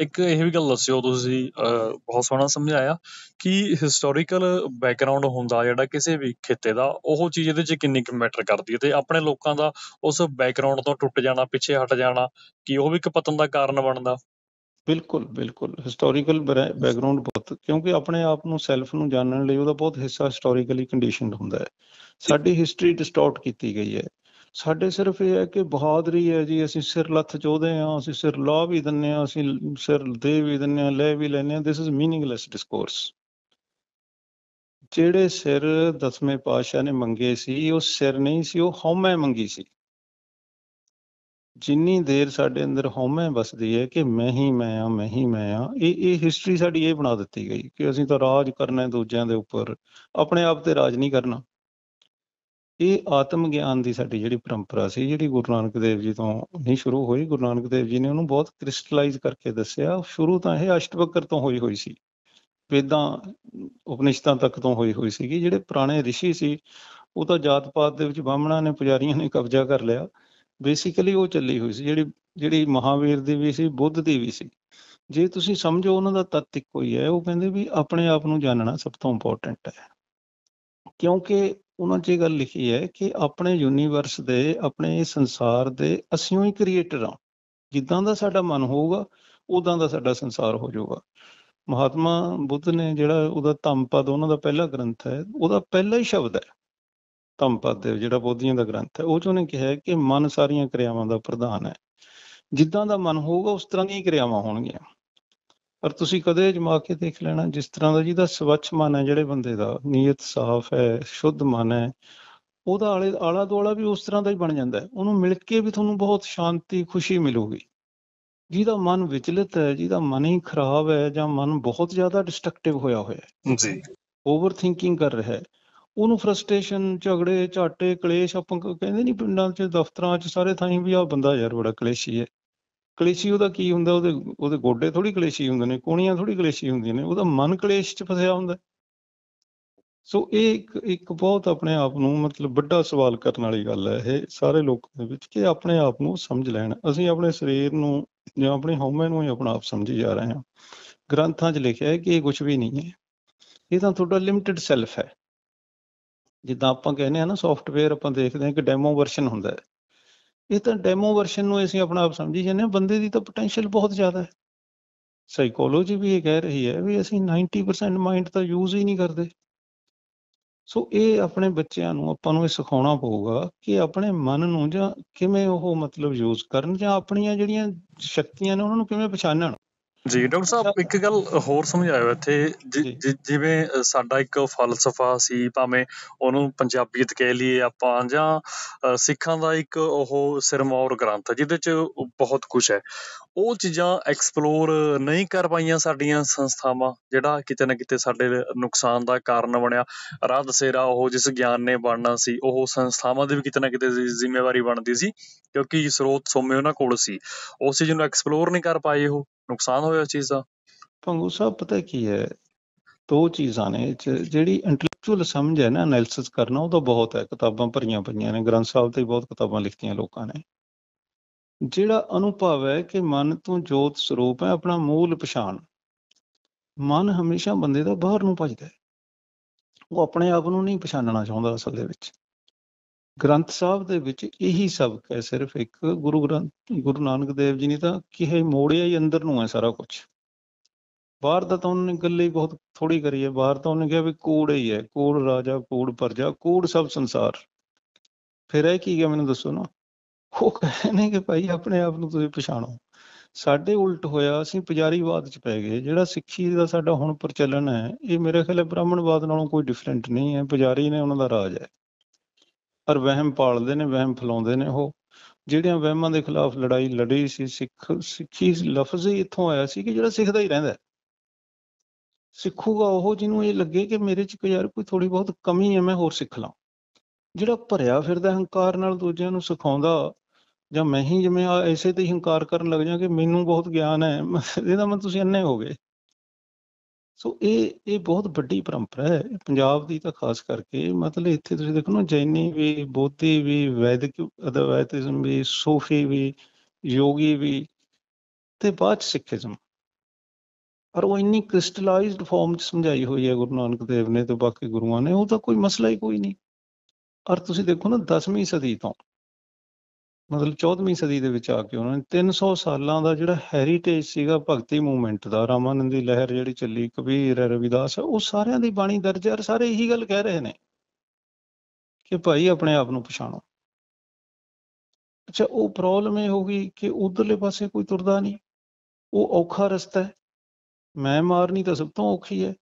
ਇੱਕ ਇਹ ਵੀ ਗੱਲ ਦੱਸਿਓ ਤੁਸੀਂ ਬਹੁਤ ਸੋਹਣਾ ਸਮਝਾਇਆ ਕਿ ਹਿਸਟੋਰੀਕਲ ਬੈਕਗ੍ਰਾਉਂਡ ਹੁੰਦਾ ਜਿਹੜਾ ਕਿਸੇ ਵੀ ਖਿੱਤੇ ਦਾ ਉਹ ਚੀਜ਼ ਇਹਦੇ 'ਚ ਕਿੰਨੀ ਕੁ ਮੈਟਰ ਕਰਦੀ ਹੈ ਤੇ ਆਪਣੇ ਲੋਕਾਂ ਦਾ ਉਸ ਬੈਕਗ੍ਰਾਉਂਡ ਤੋਂ ਟੁੱਟ ਜਾਣਾ ਪਿੱਛੇ ਹਟ ਜਾਣਾ ਕਿ ਉਹ ਵੀ ਇੱਕ ਪਤਨ ਦਾ ਕਾਰਨ ਬਣਦਾ ਬਿਲਕੁਲ ਬਿਲਕੁਲ ਹਿਸਟੋਰੀਕਲ ਬੈਕਗ੍ਰਾਉਂਡ ਬਹੁਤ ਕਿਉਂਕਿ ਆਪਣੇ ਆਪ ਨੂੰ ਸੈਲਫ ਨੂੰ ਜਾਣਨ ਲਈ ਉਹਦਾ ਬਹੁਤ ਹਿੱਸਾ ਹਿਸਟੋਰੀਕਲੀ ਕੰਡੀਸ਼ਨਡ ਹੁੰਦਾ ਹੈ ਸਾਡੀ ਹਿਸਟਰੀ ਡਿਸਟੋਰਟ ਕੀਤੀ ਗਈ ਹੈ ਸਾਡੇ ਸਿਰਫ ਇਹ ਹੈ ਕਿ ਬਹਾਦਰੀ ਹੈ ਜੀ ਅਸੀਂ ਸਿਰ ਲੱਥ ਚੋਦੇ ਆ ਅਸੀਂ ਸਿਰ ਲਾ ਵੀ ਦਿੰਨੇ ਆ ਅਸੀਂ ਸਿਰ ਦੇ ਵੀ ਦਿੰਨੇ ਆ ਲੈ ਵੀ ਲੈਨੇ ਆ ਥਿਸ ਇਜ਼ ਮੀਨਿੰਗਲੈਸ ਡਿਸਕੋਰਸ ਜਿਹੜੇ ਸਿਰ ਦਸਵੇਂ ਪਾਤਸ਼ਾਹ ਨੇ ਮੰਗੇ ਸੀ ਉਹ ਸਿਰ ਨਹੀਂ ਸੀ ਉਹ ਹਉਮੈ ਮੰਗੀ ਸੀ ਜਿੰਨੀ ਦੇਰ ਸਾਡੇ ਅੰਦਰ ਹਉਮੈ ਵਸਦੀ ਹੈ ਕਿ ਮੈਂ ਹੀ ਮੈਂ ਆ ਮੈਂ ਹੀ ਮੈਂ ਆ ਇਹ ਇਹ ਹਿਸਟਰੀ ਸਾਡੀ ਇਹ ਬਣਾ ਦਿੱਤੀ ਗਈ ਕਿ ਅਸੀਂ ਤਾਂ ਰਾਜ ਕਰਨਾ ਹੈ ਦੂਜਿਆਂ ਦੇ ਉੱਪਰ ਆਪਣੇ ਆਪ ਤੇ ਰਾਜ ਨਹੀਂ ਕਰਨਾ ਇਹ ਆਤਮ ਗਿਆਨ ਦੀ ਸਾਡੀ ਜਿਹੜੀ ਪਰੰਪਰਾ ਸੀ ਜਿਹੜੀ ਗੁਰੂ ਨਾਨਕ ਦੇਵ ਜੀ ਤੋਂ ਨਹੀਂ ਸ਼ੁਰੂ ਹੋਈ ਗੁਰੂ ਨਾਨਕ ਦੇਵ ਜੀ ਨੇ ਉਹਨੂੰ ਬਹੁਤ ਕ੍ਰਿਸਟਲਾਈਜ਼ ਕਰਕੇ ਦੱਸਿਆ ਸ਼ੁਰੂ ਤਾਂ ਇਹ ਅਸ਼ਟਵਕਰ ਤੋਂ ਹੋਈ ਹੋਈ ਸੀ ਵੇਦਾਂ ਉਪਨਿਸ਼ਦਾਂ ਤੱਕ ਤੋਂ ਹੋਈ ਹੋਈ ਸੀਗੀ ਜਿਹੜੇ ਪੁਰਾਣੇ ઋષਿ ਸੀ ਉਹ ਤਾਂ ਜਾਤ ਪਾਤ ਦੇ ਵਿੱਚ ਬਾਹਮਣਾ ਨੇ ਪੁਜਾਰੀਆਂ ਨੇ ਕਬਜ਼ਾ ਕਰ ਲਿਆ ਬੇਸਿਕਲੀ ਉਹ ਚੱਲੀ ਹੋਈ ਸੀ ਜਿਹੜੀ ਜਿਹੜੀ ਮਹਾਵੀਰ ਦੀ ਵੀ ਸੀ ਬੁੱਧ ਦੀ ਵੀ ਸੀ ਜੇ ਤੁਸੀਂ ਸਮਝੋ ਉਹਨਾਂ ਦਾ ਤੱਤ ਇੱਕੋ ਹੀ ਹੈ ਉਹ ਕਹਿੰਦੇ ਵੀ ਆਪਣੇ ਆਪ ਨੂੰ ਜਾਣਨਾ ਸਭ ਤੋਂ ਇੰਪੋਰਟੈਂਟ ਹੈ ਕਿਉਂਕਿ ਉਹਨਾਂ 'ਚ ਇਹ ਗੱਲ ਲਿਖੀ ਹੈ ਕਿ ਆਪਣੇ ਯੂਨੀਵਰਸ ਦੇ ਆਪਣੇ ਸੰਸਾਰ ਦੇ ਅਸੀਂ ਹੀ ਕ੍ਰੀਏਟਰ ਹਾਂ ਜਿੱਦਾਂ ਦਾ ਸਾਡਾ ਮਨ ਹੋਊਗਾ ਉਦਾਂ ਦਾ ਸਾਡਾ ਸੰਸਾਰ ਹੋ ਜਾਊਗਾ ਮਹਾਤਮਾ ਬੁੱਧ ਨੇ ਜਿਹੜਾ ਉਹਦਾ ਧੰਮਪਦ ਉਹਨਾਂ ਦਾ ਪਹਿਲਾ ਗ੍ਰੰਥ ਹੈ ਉਹਦਾ ਪਹਿਲਾ ਹੀ ਸ਼ਬਦ ਹੈ ਧੰਮਪਦ ਦੇ ਜਿਹੜਾ ਬੋਧੀਆਂ ਦਾ ਗ੍ਰੰਥ ਹੈ ਉਹ ਚ ਉਹਨੇ ਕਿਹਾ ਕਿ ਮਨ ਸਾਰੀਆਂ ਕਿਰਿਆਵਾਂ ਦਾ ਪ੍ਰਧਾਨ ਹੈ ਜਿੱਦਾਂ ਦਾ ਮਨ ਹੋਊਗਾ ਉਸ ਤਰ੍ਹਾਂ ਦੀਆਂ ਕਿਰਿਆਵਾਂ ਹੋਣਗੀਆਂ ਪਰ ਤੁਸੀਂ ਕਦੇ ਜਮਾ ਕੇ ਦੇਖ ਲੈਣਾ ਜਿਸ ਤਰ੍ਹਾਂ ਦਾ ਜਿਹਦਾ ਸਵੱਛ ਮਨ ਹੈ ਜਿਹੜੇ ਬੰਦੇ ਦਾ ਨੀਅਤ ਸਾਫ਼ ਹੈ ਸ਼ੁੱਧ ਮਨ ਹੈ ਉਹਦਾ ਆਲੇ ਆਲਾ ਦੁਆਲਾ ਵੀ ਉਸ ਤਰ੍ਹਾਂ ਦਾ ਹੀ ਬਣ ਜਾਂਦਾ ਹੈ ਉਹਨੂੰ ਮਿਲ ਕੇ ਵੀ ਤੁਹਾਨੂੰ ਬਹੁਤ ਸ਼ਾਂਤੀ ਖੁਸ਼ੀ ਮਿਲੂਗੀ ਜਿਹਦਾ ਮਨ ਵਿਚਲਿਤ ਹੈ ਜਿਹਦਾ ਮਨ ਹੀ ਖਰਾਬ ਹੈ ਜਾਂ ਮਨ ਬਹੁਤ ਜ਼ਿਆਦਾ ਡਿਸਟਰਕਟਿਵ ਹੋਇਆ ਹੋਇਆ ਹੈ ਜੀ ਓਵਰ ਥਿੰਕਿੰਗ ਕਰ ਰਿਹਾ ਹੈ ਉਹਨੂੰ ਫਰਸਟ੍ਰੇਸ਼ਨ ਝਗੜੇ ਝਾਟੇ ਕਲੇਸ਼ ਆਪਾਂ ਕਹਿੰਦੇ ਨਹੀਂ ਪਿੰਡਾਂ 'ਚ ਦਫ਼ਤਰਾਂ 'ਚ ਸਾਰੇ ਥਾਈਂ ਵੀ ਆ ਬੰਦਾ ਯਾਰ ਬੜਾ ਕਲੇਸ਼ੀ ਹੈ ਕਲੇਸ਼ੀ ਉਹਦਾ ਕੀ ਹੁੰਦਾ ਉਹਦੇ ਉਹਦੇ ਗੋਡੇ ਥੋੜੀ ਕਲੇਸ਼ੀ ਹੁੰਦੇ ਨੇ ਕੋਣੀਆਂ ਥੋੜੀ ਕਲੇਸ਼ੀ ਹੁੰਦੀਆਂ ਨੇ ਉਹਦਾ ਮਨ ਕਲੇਸ਼ 'ਚ ਫਸਿਆ ਹੁੰਦਾ ਸੋ ਇਹ ਇੱਕ ਇੱਕ ਬਹੁਤ ਆਪਣੇ ਆਪ ਨੂੰ ਮਤਲਬ ਵੱਡਾ ਸਵਾਲ ਕਰਨ ਵਾਲੀ ਗੱਲ ਹੈ ਇਹ ਸਾਰੇ ਲੋਕਾਂ ਦੇ ਵਿੱਚ ਕਿ ਆਪਣੇ ਆਪ ਨੂੰ ਸਮਝ ਲੈਣ ਅਸੀਂ ਆਪਣੇ ਸਰੀਰ ਨੂੰ ਜਾਂ ਆਪਣੇ ਹਉਮੈ ਨੂੰ ਹੀ ਆਪਣਾ ਆਪ ਸਮਝੀ ਜਾ ਰਹੇ ਹਾਂ ਗ੍ਰੰਥਾਂ 'ਚ ਲਿਖਿਆ ਹੈ ਕਿ ਇਹ ਕੁਝ ਵੀ ਨਹੀਂ ਹੈ ਇਹ ਤਾਂ ਤੁਹਾਡਾ ਲਿਮਟਿਡ ਸੈਲਫ ਹੈ ਜਿੱਦਾਂ ਆਪਾਂ ਕਹਿੰਦੇ ਆ ਨਾ ਸੌਫਟਵੇਅਰ ਆਪਾਂ ਦੇਖਦੇ ਆ ਕਿ ਡੈਮੋ ਵਰਜ਼ਨ ਹੁੰਦਾ ਹੈ ਇਹ ਤਾਂ ਡੈਮੋ ਵਰਸ਼ਨ ਨੂੰ ਅਸੀਂ ਆਪਣਾ ਆਪ ਸਮਝੀ ਜਾਂਦੇ ਹਾਂ ਬੰਦੇ ਦੀ ਤਾਂ ਪੋਟੈਂਸ਼ੀਅਲ ਬਹੁਤ ਜ਼ਿਆਦਾ ਹੈ ਸਾਈਕੋਲੋਜੀ ਵੀ ਇਹ ਕਹਿ ਰਹੀ ਹੈ ਵੀ ਅਸੀਂ 90% ਮਾਈਂਡ ਤਾਂ ਯੂਜ਼ ਹੀ ਨਹੀਂ ਕਰਦੇ ਸੋ ਇਹ ਆਪਣੇ ਬੱਚਿਆਂ ਨੂੰ ਆਪਾਂ ਨੂੰ ਇਹ ਸਿਖਾਉਣਾ ਪਊਗਾ ਕਿ ਆਪਣੇ ਮਨ ਨੂੰ ਜਾਂ ਕਿਵੇਂ ਉਹ ਮਤਲਬ ਯੂਜ਼ ਕਰਨ ਜਾਂ ਆਪਣੀਆਂ ਜਿਹੜੀਆਂ ਸ਼ਕਤੀਆਂ ਨੇ ਉਹਨਾਂ ਨੂੰ ਕਿਵੇਂ ਪਛਾਣਨ ਜੀ ਡਾਕਟਰ ਸਾਹਿਬ ਇੱਕ ਗੱਲ ਹੋਰ ਸਮਝਾਇਓ ਇੱਥੇ ਜਿਵੇਂ ਸਾਡਾ ਇੱਕ ਫਲਸਫਾ ਸੀ ਭਾਵੇਂ ਉਹਨੂੰ ਪੰਜਾਬੀਤ ਕਹਿ ਲਈਏ ਆਪਾਂ ਜਾਂ ਸਿੱਖਾਂ ਦਾ ਇੱਕ ਉਹ ਸਿਰਮੌਰ ਗ੍ਰੰਥ ਜਿਹਦੇ 'ਚ ਬਹੁਤ ਕੁਝ ਹੈ ਉਹ ਚੀਜ਼ਾਂ ਐਕਸਪਲੋਰ ਨਹੀਂ ਕਰ ਪਾਈਆਂ ਸਾਡੀਆਂ ਸੰਸਥਾਵਾਂ ਜਿਹੜਾ ਕਿਤੇ ਨਾ ਕਿਤੇ ਸਾਡੇ ਨੁਕਸਾਨ ਦਾ ਕਾਰਨ ਬਣਿਆ ਰਾਹ ਦਸੇਰਾ ਉਹ ਜਿਸ ਗਿਆਨ ਨੇ ਬਣਨਾ ਸੀ ਉਹ ਸੰਸਥਾਵਾਂ ਦੀ ਵੀ ਕਿਤੇ ਨਾ ਕਿਤੇ ਜ਼ਿੰਮੇਵਾਰੀ ਬਣਦੀ ਸੀ ਕਿਉਂਕਿ ਸਰੋਤ ਸੋਮੇ ਉਹਨਾਂ ਕੋਲ ਸੀ ਉਸ ਚੀਜ਼ ਨੂੰ ਐਕਸਪਲੋਰ ਨਹੀਂ ਕਰ ਪਾਏ ਉਹ ਨੁਕਸਾਨ ਹੋਇਆ ਇਸ ਚੀਜ਼ ਦਾ ਪੰਗੂ ਸਾਹਿਬ ਪਤਾ ਕੀ ਹੈ ਦੋ ਚੀਜ਼ਾਂ ਨੇ ਜਿਹੜੀ ਇੰਟੈਲੈਕਚੁਅਲ ਸਮਝ ਹੈ ਨਾ ਐਨਲਿਸਿਸ ਕਰਨਾ ਉਹ ਤਾਂ ਬਹੁਤ ਹੈ ਕਿਤਾਬਾਂ ਭਰੀਆਂ ਪਈਆਂ ਨੇ ਗ੍ਰੰਥ ਸਾਹਿਬ ਤੇ ਬਹੁਤ ਕਿਤਾਬਾਂ ਲਿਖਤੀਆਂ ਲੋਕਾਂ ਨੇ ਜਿਹੜਾ ਅਨੁਭਵ ਹੈ ਕਿ ਮਨ ਤੋਂ ਜੋਤ ਸਰੂਪ ਹੈ ਆਪਣਾ ਮੂਲ ਪਛਾਣ ਮਨ ਹਮੇਸ਼ਾ ਬੰਦੇ ਦਾ ਬਾਹਰ ਨੂੰ ਭਜਦਾ ਹੈ ਉਹ ਆਪਣੇ ਆਪ ਨੂੰ ਨਹੀਂ ਪਛਾਣਨਾ ਚਾਹੁੰਦਾ ਅਸਲ ਦੇ ਵਿੱਚ ਗ੍ਰੰਥ ਸਾਹਿਬ ਦੇ ਵਿੱਚ ਇਹੀ ਸਬਕ ਹੈ ਸਿਰਫ ਇੱਕ ਗੁਰੂ ਗ੍ਰੰਥ ਗੁਰੂ ਨਾਨਕ ਦੇਵ ਜੀ ਨੇ ਤਾਂ ਕਿਹੇ ਮੋੜਿਆ ਹੀ ਅੰਦਰ ਨੂੰ ਹੈ ਸਾਰਾ ਕੁਝ ਬਾਹਰ ਦਾ ਤਾਂ ਉਹਨੇ ਗੱਲ ਹੀ ਬਹੁਤ ਥੋੜੀ ਕਰੀ ਹੈ ਬਾਹਰ ਤਾਂ ਉਹਨੇ ਕਿਹਾ ਵੀ ਕੂੜ ਹੀ ਹੈ ਕੂੜ ਰਾਜਾ ਕੂੜ ਪਰਜਾ ਕੂੜ ਸਭ ਸੰਸਾਰ ਫਿਰ ਇਹ ਕੀ ਗਿਆ ਮੈਨੂੰ ਦੱਸੋ ਨਾ ਉਹ ਕਹਿੰਦੇ ਕਿ ਭਾਈ ਆਪਣੇ ਆਪ ਨੂੰ ਤੁਸੀਂ ਪਛਾਣੋ ਸਾਡੇ ਉਲਟ ਹੋਇਆ ਅਸੀਂ ਪੁਜਾਰੀਵਾਦ ਚ ਪੈ ਗਏ ਜਿਹੜਾ ਸਿੱਖੀ ਦਾ ਸਾਡਾ ਹੁਣ ਪ੍ਰਚਲਨ ਹੈ ਇਹ ਮੇਰੇ ਖਿਆਲ ਬ੍ਰਾਹਮਣਵਾਦ ਨਾਲੋਂ ਕੋਈ ਡਿਫਰੈਂਟ ਨਹੀਂ ਹੈ ਪੁਜਾਰੀ ਨੇ ਉਹਨਾਂ ਦਾ ਰਾਜ ਹੈ ਪਰ ਵਹਿਮ ਪਾਲਦੇ ਨੇ ਵਹਿਮ ਫਲਾਉਂਦੇ ਨੇ ਉਹ ਜਿਹੜਿਆਂ ਵਹਿਮਾਂ ਦੇ ਖਿਲਾਫ ਲੜਾਈ ਲੜੀ ਸੀ ਸਿੱਖ ਸਿੱਖੀ ਲਫ਼ਜ਼ ਹੀ ਇੱਥੋਂ ਆਇਆ ਸੀ ਕਿ ਜਿਹੜਾ ਸਿੱਖਦਾ ਹੀ ਰਹਿੰਦਾ ਸਿੱਖੂਗਾ ਉਹ ਜਿਹਨੂੰ ਇਹ ਲੱਗੇ ਕਿ ਮੇਰੇ ਚ ਕੋਈ ਯਾਰ ਕੋਈ ਥੋੜੀ ਬਹੁਤ ਕਮੀ ਹੈ ਮੈਂ ਹੋਰ ਸਿੱਖ ਲਾਂ ਜਿਹੜਾ ਭਰਿਆ ਫਿਰਦਾ ਹੰਕਾਰ ਨਾਲ ਦੂਜਿਆਂ ਨੂੰ ਸਿਖਾਉਂਦਾ ਜਾਂ ਮੈਂ ਹੀ ਜਿਵੇਂ ਐਸੇ ਤੇ ਹੰਕਾਰ ਕਰਨ ਲੱਗ ਜਾ ਕਿ ਮੈਨੂੰ ਬਹੁਤ ਗਿਆਨ ਹੈ ਇਹਦਾ ਮਤਲਬ ਤੁਸੀਂ ਅੰਨੇ ਹੋ ਗਏ ਸੋ ਇਹ ਇਹ ਬਹੁਤ ਵੱਡੀ ਪਰੰਪਰਾ ਹੈ ਪੰਜਾਬ ਦੀ ਤਾਂ ਖਾਸ ਕਰਕੇ ਮਤਲਬ ਇੱਥੇ ਤੁਸੀਂ ਦੇਖੋ ਨਾ ਜੈਨੀ ਵੀ ਬੋਧੀ ਵੀ ਵੈਦਿਕ ਅਦਵੈਤਿਜ਼ਮ ਵੀ ਸੂਫੀ ਵੀ ਯੋਗੀ ਵੀ ਤੇ ਬਾਅਦ ਸਿੱਖੀਜ਼ਮ ਪਰ ਉਹ ਇੰਨੀ ਕ੍ਰਿਸਟਲਾਈਜ਼ਡ ਫਾਰਮ ਚ ਸਮਝਾਈ ਹੋਈ ਹੈ ਗੁਰੂ ਨਾਨਕ ਦੇਵ ਨੇ ਤੇ ਬਾਕੀ ਗੁਰੂਆਂ ਨੇ ਉਹ ਤਾਂ ਕੋਈ ਮਸਲਾ ਹੀ ਕੋਈ ਨਹੀਂ ਔਰ ਤੁਸੀਂ ਦੇਖੋ ਨਾ 10ਵੀਂ ਸਦੀ ਤੋਂ ਮਤਲਬ 14ਵੀਂ ਸਦੀ ਦੇ ਵਿੱਚ ਆ ਕੇ ਉਹਨਾਂ ਨੇ 300 ਸਾਲਾਂ ਦਾ ਜਿਹੜਾ ਹੈਰੀਟੇਜ ਸੀਗਾ ਭਗਤੀ ਮੂਵਮੈਂਟ ਦਾ ਰਾਮਾਨੰਦ ਦੀ ਲਹਿਰ ਜਿਹੜੀ ਚੱਲੀ ਕਬੀਰ ਰਵਿਦਾਸ ਉਹ ਸਾਰਿਆਂ ਦੀ ਬਾਣੀ ਦਰਜ ਹੈ ਸਾਰੇ ਇਹੀ ਗੱਲ ਕਹਿ ਰਹੇ ਨੇ ਕਿ ਭਾਈ ਆਪਣੇ ਆਪ ਨੂੰ ਪਛਾਣੋ ਅੱਛਾ ਉਹ ਪ੍ਰੋਬਲਮ ਇਹ ਹੋ ਗਈ ਕਿ ਉਧਰਲੇ ਪਾਸੇ ਕੋਈ ਤੁਰਦਾ ਨਹੀਂ ਉਹ ਔਖਾ ਰਸਤਾ ਹੈ ਮੈਂ ਮਾਰਨੀ ਤਾਂ ਸਭ ਤੋਂ ਔਖੀ ਹੈ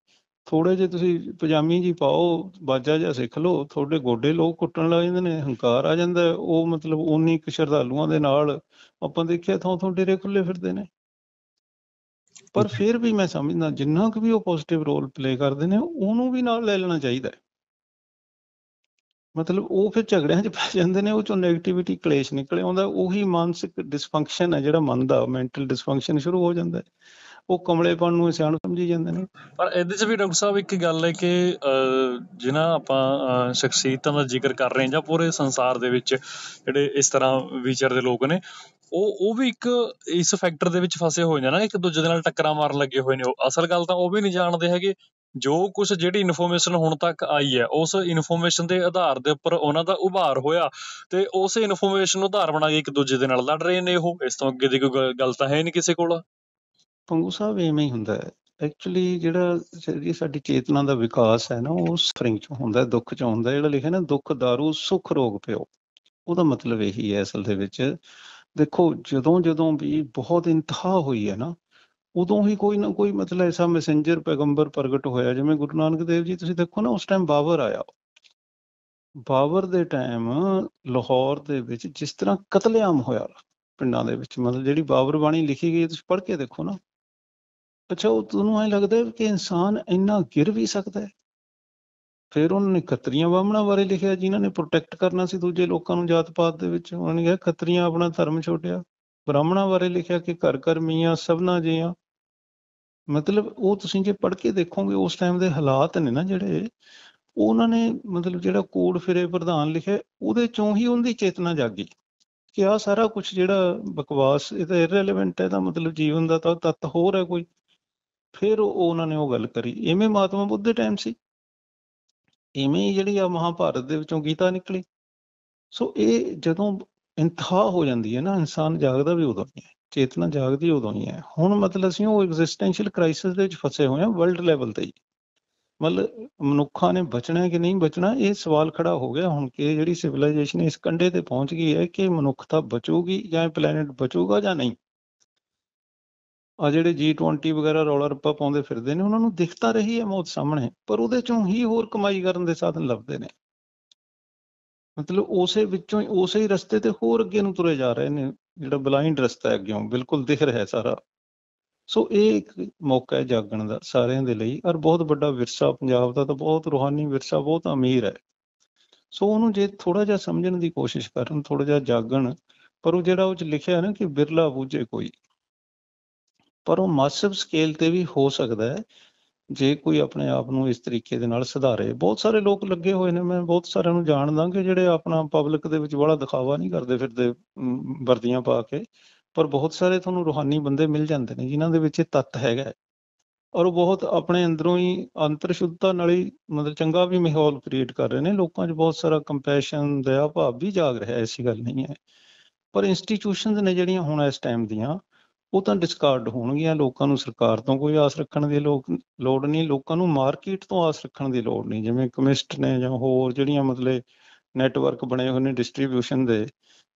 ਥੋੜੇ ਜੇ ਤੁਸੀਂ ਪਜਾਮੀ ਜੀ ਪਾਓ ਬਾਜਾ ਜਿਹਾ ਸਿੱਖ ਲਓ ਤੁਹਾਡੇ ਗੋਡੇ ਲੋਕ ਕੁੱਟਣ ਲੱਗ ਜਾਂਦੇ ਨੇ ਹੰਕਾਰ ਆ ਜਾਂਦਾ ਉਹ ਮਤਲਬ ਉਨੀ ਕੁ ਸ਼ਰਧਾਲੂਆਂ ਦੇ ਨਾਲ ਆਪਾਂ ਦੇਖਿਆ ਥਾਂ ਥਾਂ ਡੇਰੇ ਖੁੱਲੇ ਫਿਰਦੇ ਨੇ ਪਰ ਫਿਰ ਵੀ ਮੈਂ ਸਮਝਦਾ ਜਿੰਨਾ ਕੁ ਵੀ ਉਹ ਪੋਜ਼ਿਟਿਵ ਰੋਲ ਪਲੇ ਕਰਦੇ ਨੇ ਉਹਨੂੰ ਵੀ ਨਾਲ ਲੈ ਲੈਣਾ ਚਾਹੀਦਾ ਹੈ ਮਤਲਬ ਉਹ ਫਿਰ ਝਗੜਿਆਂ 'ਚ ਪੈ ਜਾਂਦੇ ਨੇ ਉਹ ਚੋਂ 네ਗੇਟਿਵਿਟੀ ਕਲੇਸ਼ ਨਿਕਲੇ ਆਉਂਦਾ ਉਹੀ ਮਾਨਸਿਕ ਡਿਸਫੰਕਸ਼ਨ ਹੈ ਜਿਹੜਾ ਮਨ ਦਾ ਮੈਂਟਲ ਡਿਸਫੰਕਸ਼ਨ ਸ਼ੁਰੂ ਹੋ ਜਾਂਦਾ ਹੈ ਉਹ ਕਮਲੇਪਨ ਨੂੰ ਸਿਆਣ ਸਮਝੀ ਜਾਂਦੇ ਨੇ ਪਰ ਇਹਦੇ 'ਚ ਵੀ ਡਾਕਟਰ ਸਾਹਿਬ ਇੱਕ ਗੱਲ ਹੈ ਕਿ ਜਿਨ੍ਹਾਂ ਆਪਾਂ ਸ਼ਖਸੀਅਤਾਂ ਦਾ ਜ਼ਿਕਰ ਕਰ ਰਹੇ ਹਾਂ ਜਾਂ ਪੂਰੇ ਸੰਸਾਰ ਦੇ ਵਿੱਚ ਜਿਹੜੇ ਇਸ ਤਰ੍ਹਾਂ ਦੇ ਲੋਕ ਨੇ ਉਹ ਉਹ ਵੀ ਇੱਕ ਇਸ ਫੈਕਟਰ ਦੇ ਵਿੱਚ ਫਸੇ ਹੋਏ ਨੇ ਨਾ ਇੱਕ ਦੂਜੇ ਦੇ ਨਾਲ ਟੱਕਰਾਂ ਮਾਰਨ ਲੱਗੇ ਹੋਏ ਨੇ ਉਹ ਅਸਲ ਗੱਲ ਤਾਂ ਉਹ ਵੀ ਨਹੀਂ ਜਾਣਦੇ ਹੈਗੇ ਜੋ ਕੁਝ ਜਿਹੜੀ ਇਨਫੋਰਮੇਸ਼ਨ ਹੁਣ ਤੱਕ ਆਈ ਹੈ ਉਸ ਇਨਫੋਰਮੇਸ਼ਨ ਦੇ ਆਧਾਰ ਦੇ ਉੱਪਰ ਉਹਨਾਂ ਦਾ ਉਭਾਰ ਹੋਇਆ ਤੇ ਉਸ ਇਨਫੋਰਮੇਸ਼ਨ ਨੂੰ ਆਧਾਰ ਬਣਾ ਕੇ ਇੱਕ ਦੂਜੇ ਦੇ ਨਾਲ ਲੜ ਰਹੇ ਨੇ ਉਹ ਇਸ ਤੋਂ ਅੱਗੇ ਦੀ ਕੋਈ ਗੱਲ ਤਾਂ ਹੈ ਨਹੀਂ ਕਿਸੇ ਕੋਲ ਪੰਗੂ ਵੀ ਐਵੇਂ ਹੀ ਹੁੰਦਾ ਹੈ ਐਕਚੁਅਲੀ ਜਿਹੜਾ ਜਿਹੜੀ ਸਾਡੀ ਚੇਤਨਾ ਦਾ ਵਿਕਾਸ ਹੈ ਨਾ ਉਹ ਸਫਰਿੰਗ ਚ ਹੁੰਦਾ ਹੈ ਦੁੱਖ ਚ ਹੁੰਦਾ ਜਿਹੜਾ ਲਿਖਿਆ ਨਾ ਦੁੱਖ दारू ਸੁਖ ਰੋਗ ਪਿਓ ਉਹਦਾ ਮਤਲਬ ਇਹੀ ਹੈ ਅਸਲ ਦੇ ਵਿੱਚ ਦੇਖੋ ਜਦੋਂ ਜਦੋਂ ਵੀ ਬਹੁਤ ਇੰਤਹਾ ਹੋਈ ਹੈ ਨਾ ਉਦੋਂ ਹੀ ਕੋਈ ਨਾ ਕੋਈ ਮਤਲਬ ਐਸਾ ਮੈਸੇਂਜਰ ਪੈਗੰਬਰ ਪ੍ਰਗਟ ਹੋਇਆ ਜਿਵੇਂ ਗੁਰੂ ਨਾਨਕ ਦੇਵ ਜੀ ਤੁਸੀਂ ਦੇਖੋ ਨਾ ਉਸ ਟਾਈਮ ਬਾਬਰ ਆਇਆ ਬਾਬਰ ਦੇ ਟਾਈਮ ਲਾਹੌਰ ਦੇ ਵਿੱਚ ਜਿਸ ਤਰ੍ਹਾਂ ਕਤਲੇਆਮ ਹੋਇਆ ਪਿੰਡਾਂ ਦੇ ਵਿੱਚ ਮਤਲਬ ਜਿਹੜੀ ਬਾਬਰ ਬਾਣੀ ਲਿਖੀ ਗਈ ਤੁਸੀਂ ਪੜ੍ਹ ਕੇ ਦੇਖੋ ਨਾ ਅੱਛਾ ਉਹ ਤੁਹਾਨੂੰ ਐ ਲੱਗਦਾ ਕਿ ਇਨਸਾਨ ਇੰਨਾ ਗਿਰ ਵੀ ਸਕਦਾ ਹੈ ਫਿਰ ਉਹਨਾਂ ਨੇ ਖੱਤਰੀਆਂ ਬਾਹਮਣਾ ਬਾਰੇ ਲਿਖਿਆ ਜਿਨ੍ਹਾਂ ਨੇ ਪ੍ਰੋਟੈਕਟ ਕਰਨਾ ਸੀ ਦੂਜੇ ਲੋਕਾਂ ਨੂੰ ਜਾਤ ਪਾਤ ਦੇ ਵਿੱਚ ਉਹਨਾਂ ਨੇ ਕਿਹਾ ਖੱਤਰੀਆਂ ਆਪਣਾ ਧਰਮ ਛੋਟਿਆ ਬ੍ਰਾਹਮਣਾਂ ਬਾਰੇ ਲਿਖਿਆ ਕਿ ਘਰ ਘਰ ਮੀਆਂ ਸਭਨਾ ਜੀਆਂ ਮਤਲਬ ਉਹ ਤੁਸੀਂ ਜੇ ਪੜ੍ਹ ਕੇ ਦੇਖੋਗੇ ਉਸ ਟਾਈਮ ਦੇ ਹਾਲਾਤ ਨੇ ਨਾ ਜਿਹੜੇ ਉਹਨਾਂ ਨੇ ਮਤਲਬ ਜਿਹੜਾ ਕੋਡ ਫਿਰੇ ਪ੍ਰਧਾਨ ਲਿਖਿਆ ਉਹਦੇ ਚੋਂ ਹੀ ਉਹਦੀ ਚੇਤਨਾ ਜਾਗੀ ਕਿ ਆ ਸਾਰਾ ਕੁਝ ਜਿਹੜਾ ਬਕਵਾਸ ਇਹ ਤਾਂ ਇਰਰੈਲੇਵੈਂਟ ਹੈ ਤਾਂ ਮਤਲਬ ਜੀਵਨ ਦਾ ਤਾਂ ਤੱਤ ਹੋਰ ਹੈ ਕੋਈ ਫਿਰ ਉਹ ਉਹਨਾਂ ਨੇ ਉਹ ਗੱਲ ਕਰੀ ਐਵੇਂ ਮਹਾਤਮਾ ਬੁੱਧ ਦੇ ਟਾਈਮ ਸੀ ਇਵੇਂ ਜਿਹੜੀ ਆ ਮਹਾਭਾਰਤ ਦੇ ਵਿੱਚੋਂ ਗੀਤਾ ਨਿਕਲੀ ਸੋ ਇਹ ਜਦੋਂ ਇੰਤਹਾ ਹੋ ਜਾਂਦੀ ਹੈ ਨਾ ਇਨਸਾਨ ਜਾਗਦਾ ਵੀ ਉਦੋਂ ਹੀ ਹੈ ਚੇਤਨਾ ਜਾਗਦੀ ਉਦੋਂ ਹੀ ਹੈ ਹੁਣ ਮਤਲਬ ਅਸੀਂ ਉਹ ਐਗਜ਼ਿਸਟੈਂਸ਼ੀਅਲ ਕ੍ਰਾਈਸਿਸ ਦੇ ਵਿੱਚ ਫਸੇ ਹੋਏ ਹਾਂ ਵਰਲਡ ਲੈਵਲ ਤੇ ਮਤਲਬ ਮਨੁੱਖਾਂ ਨੇ ਬਚਣਾ ਕਿ ਨਹੀਂ ਬਚਣਾ ਇਹ ਸਵਾਲ ਖੜਾ ਹੋ ਗਿਆ ਹੁਣ ਕਿ ਜਿਹੜੀ ਸਿਵਲਾਈਜੇਸ਼ਨ ਇਸ ਕੰਡੇ ਤੇ ਪਹੁੰਚ ਗਈ ਹੈ ਕਿ ਮਨੁੱਖਤਾ ਬਚੂਗੀ ਜਾਂ ਪਲੈਨਟ ਬਚੂਗਾ ਜਾਂ ਨਹੀਂ ਆ ਜਿਹੜੇ G20 ਵਗੈਰਾ ਰੌਲਾ ਰੱਪਾ ਪਾਉਂਦੇ ਫਿਰਦੇ ਨੇ ਉਹਨਾਂ ਨੂੰ ਦਿਖਤਾ ਰਹੀ ਹੈ ਮੌਤ ਸਾਹਮਣੇ ਪਰ ਉਹਦੇ ਚੋਂ ਹੀ ਹੋਰ ਕਮਾਈ ਕਰਨ ਦੇ ਸਾਧਨ ਲੱਭਦੇ ਨੇ ਮਤਲਬ ਉਸੇ ਵਿੱਚੋਂ ਹੀ ਉਸੇ ਹੀ ਰਸਤੇ ਤੇ ਹੋਰ ਅੱਗੇ ਨੂੰ ਤੁਰੇ ਜਾ ਰਹੇ ਨੇ ਜਿਹੜਾ ਬਲਾਈਂਡ ਰਸਤਾ ਹੈ ਅੱਗੇੋਂ ਬਿਲਕੁਲ ਦਿਖ ਰਿਹਾ ਹੈ ਸਾਰਾ ਸੋ ਇਹ ਇੱਕ ਮੌਕਾ ਹੈ ਜਾਗਣ ਦਾ ਸਾਰਿਆਂ ਦੇ ਲਈ ਔਰ ਬਹੁਤ ਵੱਡਾ ਵਿਰਸਾ ਪੰਜਾਬ ਦਾ ਤਾਂ ਬਹੁਤ ਰੋਹਾਨੀ ਵਿਰਸਾ ਬਹੁਤ ਅਮੀਰ ਹੈ ਸੋ ਉਹਨੂੰ ਜੇ ਥੋੜਾ ਜਿਹਾ ਸਮਝਣ ਦੀ ਕੋਸ਼ਿਸ਼ ਕਰਨ ਥੋੜਾ ਜਿਹਾ ਜਾਗਣ ਪਰ ਉਹ ਜਿਹੜਾ ਉਹ ਚ ਲਿਖਿਆ ਹੈ ਨਾ ਕਿ ਬਿਰਲਾ ਬੂਝੇ ਕੋਈ ਪਰ ਉਹ ਮਾਸਿਵ ਸਕੇਲ ਤੇ ਵੀ ਹੋ ਸਕਦਾ ਹੈ ਜੇ ਕੋਈ ਆਪਣੇ ਆਪ ਨੂੰ ਇਸ ਤਰੀਕੇ ਦੇ ਨਾਲ ਸੁਧਾਰੇ ਬਹੁਤ ਸਾਰੇ ਲੋਕ ਲੱਗੇ ਹੋਏ ਨੇ ਮੈਂ ਬਹੁਤ ਸਾਰਿਆਂ ਨੂੰ ਜਾਣਦਾ ਕਿ ਜਿਹੜੇ ਆਪਣਾ ਪਬਲਿਕ ਦੇ ਵਿੱਚ ਬੜਾ ਦਿਖਾਵਾ ਨਹੀਂ ਕਰਦੇ ਫਿਰਦੇ ਵਰਦੀਆਂ ਪਾ ਕੇ ਪਰ ਬਹੁਤ ਸਾਰੇ ਤੁਹਾਨੂੰ ਰੋਹਾਨੀ ਬੰਦੇ ਮਿਲ ਜਾਂਦੇ ਨੇ ਜਿਨ੍ਹਾਂ ਦੇ ਵਿੱਚ ਇਹ ਤੱਤ ਹੈਗਾ ਔਰ ਉਹ ਬਹੁਤ ਆਪਣੇ ਅੰਦਰੋਂ ਹੀ ਅੰਤਰ ਸ਼ੁੱਧਤਾ ਨਾਲ ਹੀ ਮਤਲਬ ਚੰਗਾ ਵੀ ਮਾਹੌਲ ਕ੍ਰੀਏਟ ਕਰ ਰਹੇ ਨੇ ਲੋਕਾਂ 'ਚ ਬਹੁਤ ਸਾਰਾ ਕੰਪੈਸ਼ਨ ਦਇਆ ਭਾਵ ਵੀ ਜਾਗ ਰਿਹਾ ਐਸੀ ਗੱਲ ਨਹੀਂ ਹੈ ਪਰ ਇੰਸਟੀਟਿਊਸ਼ਨਸ ਨੇ ਜਿਹੜੀਆਂ ਹੁਣ ਇਸ ਟਾਈਮ ਦੀਆਂ ਉਹ ਤਾਂ ਡਿਸਕਾਰਡ ਹੋਣਗੀਆਂ ਲੋਕਾਂ ਨੂੰ ਸਰਕਾਰ ਤੋਂ ਕੋਈ ਆਸ ਰੱਖਣ ਦੀ ਲੋਕ ਲੋੜ ਨਹੀਂ ਲੋਕਾਂ ਨੂੰ ਮਾਰਕੀਟ ਤੋਂ ਆਸ ਰੱਖਣ ਦੀ ਲੋੜ ਨਹੀਂ ਜਿਵੇਂ ਕਮਿਸਟ ਨੇ ਜਾਂ ਹੋਰ ਜਿਹੜੀਆਂ ਮਤਲਬ ਨੈਟਵਰਕ ਬਣੇ ਹੋਏ ਨੇ ਡਿਸਟ੍ਰੀਬਿਊਸ਼ਨ ਦੇ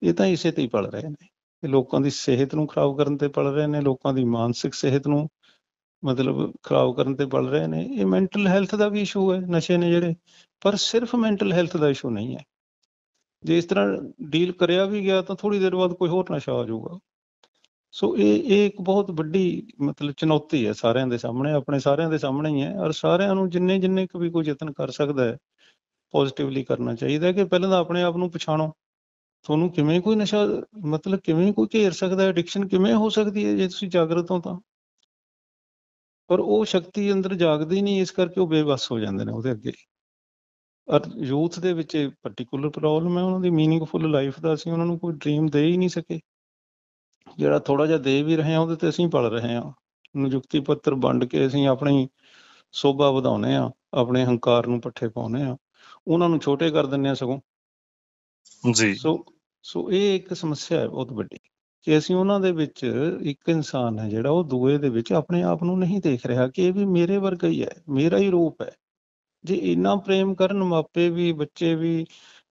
ਇਹ ਤਾਂ ਇਸੇ ਤੇ ਹੀ ਪੜ ਰਹੇ ਨੇ ਇਹ ਲੋਕਾਂ ਦੀ ਸਿਹਤ ਨੂੰ ਖਰਾਬ ਕਰਨ ਤੇ ਪੜ ਰਹੇ ਨੇ ਲੋਕਾਂ ਦੀ ਮਾਨਸਿਕ ਸਿਹਤ ਨੂੰ ਮਤਲਬ ਖਰਾਬ ਕਰਨ ਤੇ ਪੜ ਰਹੇ ਨੇ ਇਹ ਮੈਂਟਲ ਹੈਲਥ ਦਾ ਵੀ ਇਸ਼ੂ ਹੈ ਨਸ਼ੇ ਨੇ ਜਿਹੜੇ ਪਰ ਸਿਰਫ ਮੈਂਟਲ ਹੈਲਥ ਦਾ ਇਸ਼ੂ ਨਹੀਂ ਹੈ ਜੇ ਇਸ ਤਰ੍ਹਾਂ ਡੀਲ ਕਰਿਆ ਵੀ ਗਿਆ ਤਾਂ ਥੋੜੀ ਦੇਰ ਬਾਅਦ ਕੋਈ ਹੋਰ ਨਸ਼ਾ ਆ ਜਾਊਗਾ ਸੋ ਇਹ ਇਹ ਇੱਕ ਬਹੁਤ ਵੱਡੀ ਮਤਲਬ ਚੁਣੌਤੀ ਹੈ ਸਾਰਿਆਂ ਦੇ ਸਾਹਮਣੇ ਆਪਣੇ ਸਾਰਿਆਂ ਦੇ ਸਾਹਮਣੇ ਹੀ ਹੈ ਔਰ ਸਾਰਿਆਂ ਨੂੰ ਜਿੰਨੇ ਜਿੰਨੇ ਕੁ ਵੀ ਕੋਈ ਯਤਨ ਕਰ ਸਕਦਾ ਹੈ ਪੋਜ਼ਿਟਿਵਲੀ ਕਰਨਾ ਚਾਹੀਦਾ ਹੈ ਕਿ ਪਹਿਲਾਂ ਤਾਂ ਆਪਣੇ ਆਪ ਨੂੰ ਪਛਾਣੋ ਤੁਹਾਨੂੰ ਕਿਵੇਂ ਕੋਈ ਨਸ਼ਾ ਮਤਲਬ ਕਿਵੇਂ ਕੋਈ ਘੇਰ ਸਕਦਾ ਹੈ ਐਡਿਕਸ਼ਨ ਕਿਵੇਂ ਹੋ ਸਕਦੀ ਹੈ ਜੇ ਤੁਸੀਂ ਜਾਗਰਤ ਹੋ ਤਾਂ ਪਰ ਉਹ ਸ਼ਕਤੀ ਅੰਦਰ ਜਾਗਦੀ ਨਹੀਂ ਇਸ ਕਰਕੇ ਉਹ ਬੇਵੱਸ ਹੋ ਜਾਂਦੇ ਨੇ ਉਹਦੇ ਅੱਗੇ ਔਰ ਯੂਥ ਦੇ ਵਿੱਚ ਇਹ ਪਾਰਟਿਕੂਲਰ ਪ੍ਰੋਬਲਮ ਹੈ ਉਹਨਾਂ ਦੀ मीनिंगफुल ਲਾਈਫ ਦਾ ਅਸੀਂ ਉਹਨਾਂ ਨੂੰ ਕੋਈ ਡ੍ਰੀਮ ਦੇ ਹੀ ਨਹੀਂ ਸਕੇ ਜਿਹੜਾ ਥੋੜਾ ਜਿਹਾ ਦੇ ਵੀ ਰਹੇ ਆ ਉਹਦੇ ਤੇ ਅਸੀਂ ਪਲ ਰਹੇ ਆ ਨਿਯੁਕਤੀ ਪੱਤਰ ਵੰਡ ਕੇ ਅਸੀਂ ਆਪਣੀ ਸੋਭਾ ਵਧਾਉਨੇ ਆ ਆਪਣੇ ਹੰਕਾਰ ਨੂੰ ਪੱਠੇ ਪਾਉਨੇ ਆ ਉਹਨਾਂ ਨੂੰ ਛੋਟੇ ਕਰ ਦਿੰਨੇ ਆ ਸਗੋਂ ਜੀ ਸੋ ਸੋ ਇਹ ਇੱਕ ਸਮੱਸਿਆ ਹੈ ਬਹੁਤ ਵੱਡੀ ਕਿ ਅਸੀਂ ਉਹਨਾਂ ਦੇ ਵਿੱਚ ਇੱਕ ਇਨਸਾਨ ਹੈ ਜਿਹੜਾ ਉਹ ਦੂਏ ਦੇ ਵਿੱਚ ਆਪਣੇ ਆਪ ਨੂੰ ਨਹੀਂ ਦੇਖ ਰਿਹਾ ਕਿ ਇਹ ਵੀ ਮੇਰੇ ਵਰਗਾ ਹੀ ਹੈ ਮੇਰਾ ਹੀ ਰੂਪ ਹੈ ਜੇ ਇੰਨਾ ਪ੍ਰੇਮ ਕਰਨ ਮਾਪੇ ਵੀ ਬੱਚੇ ਵੀ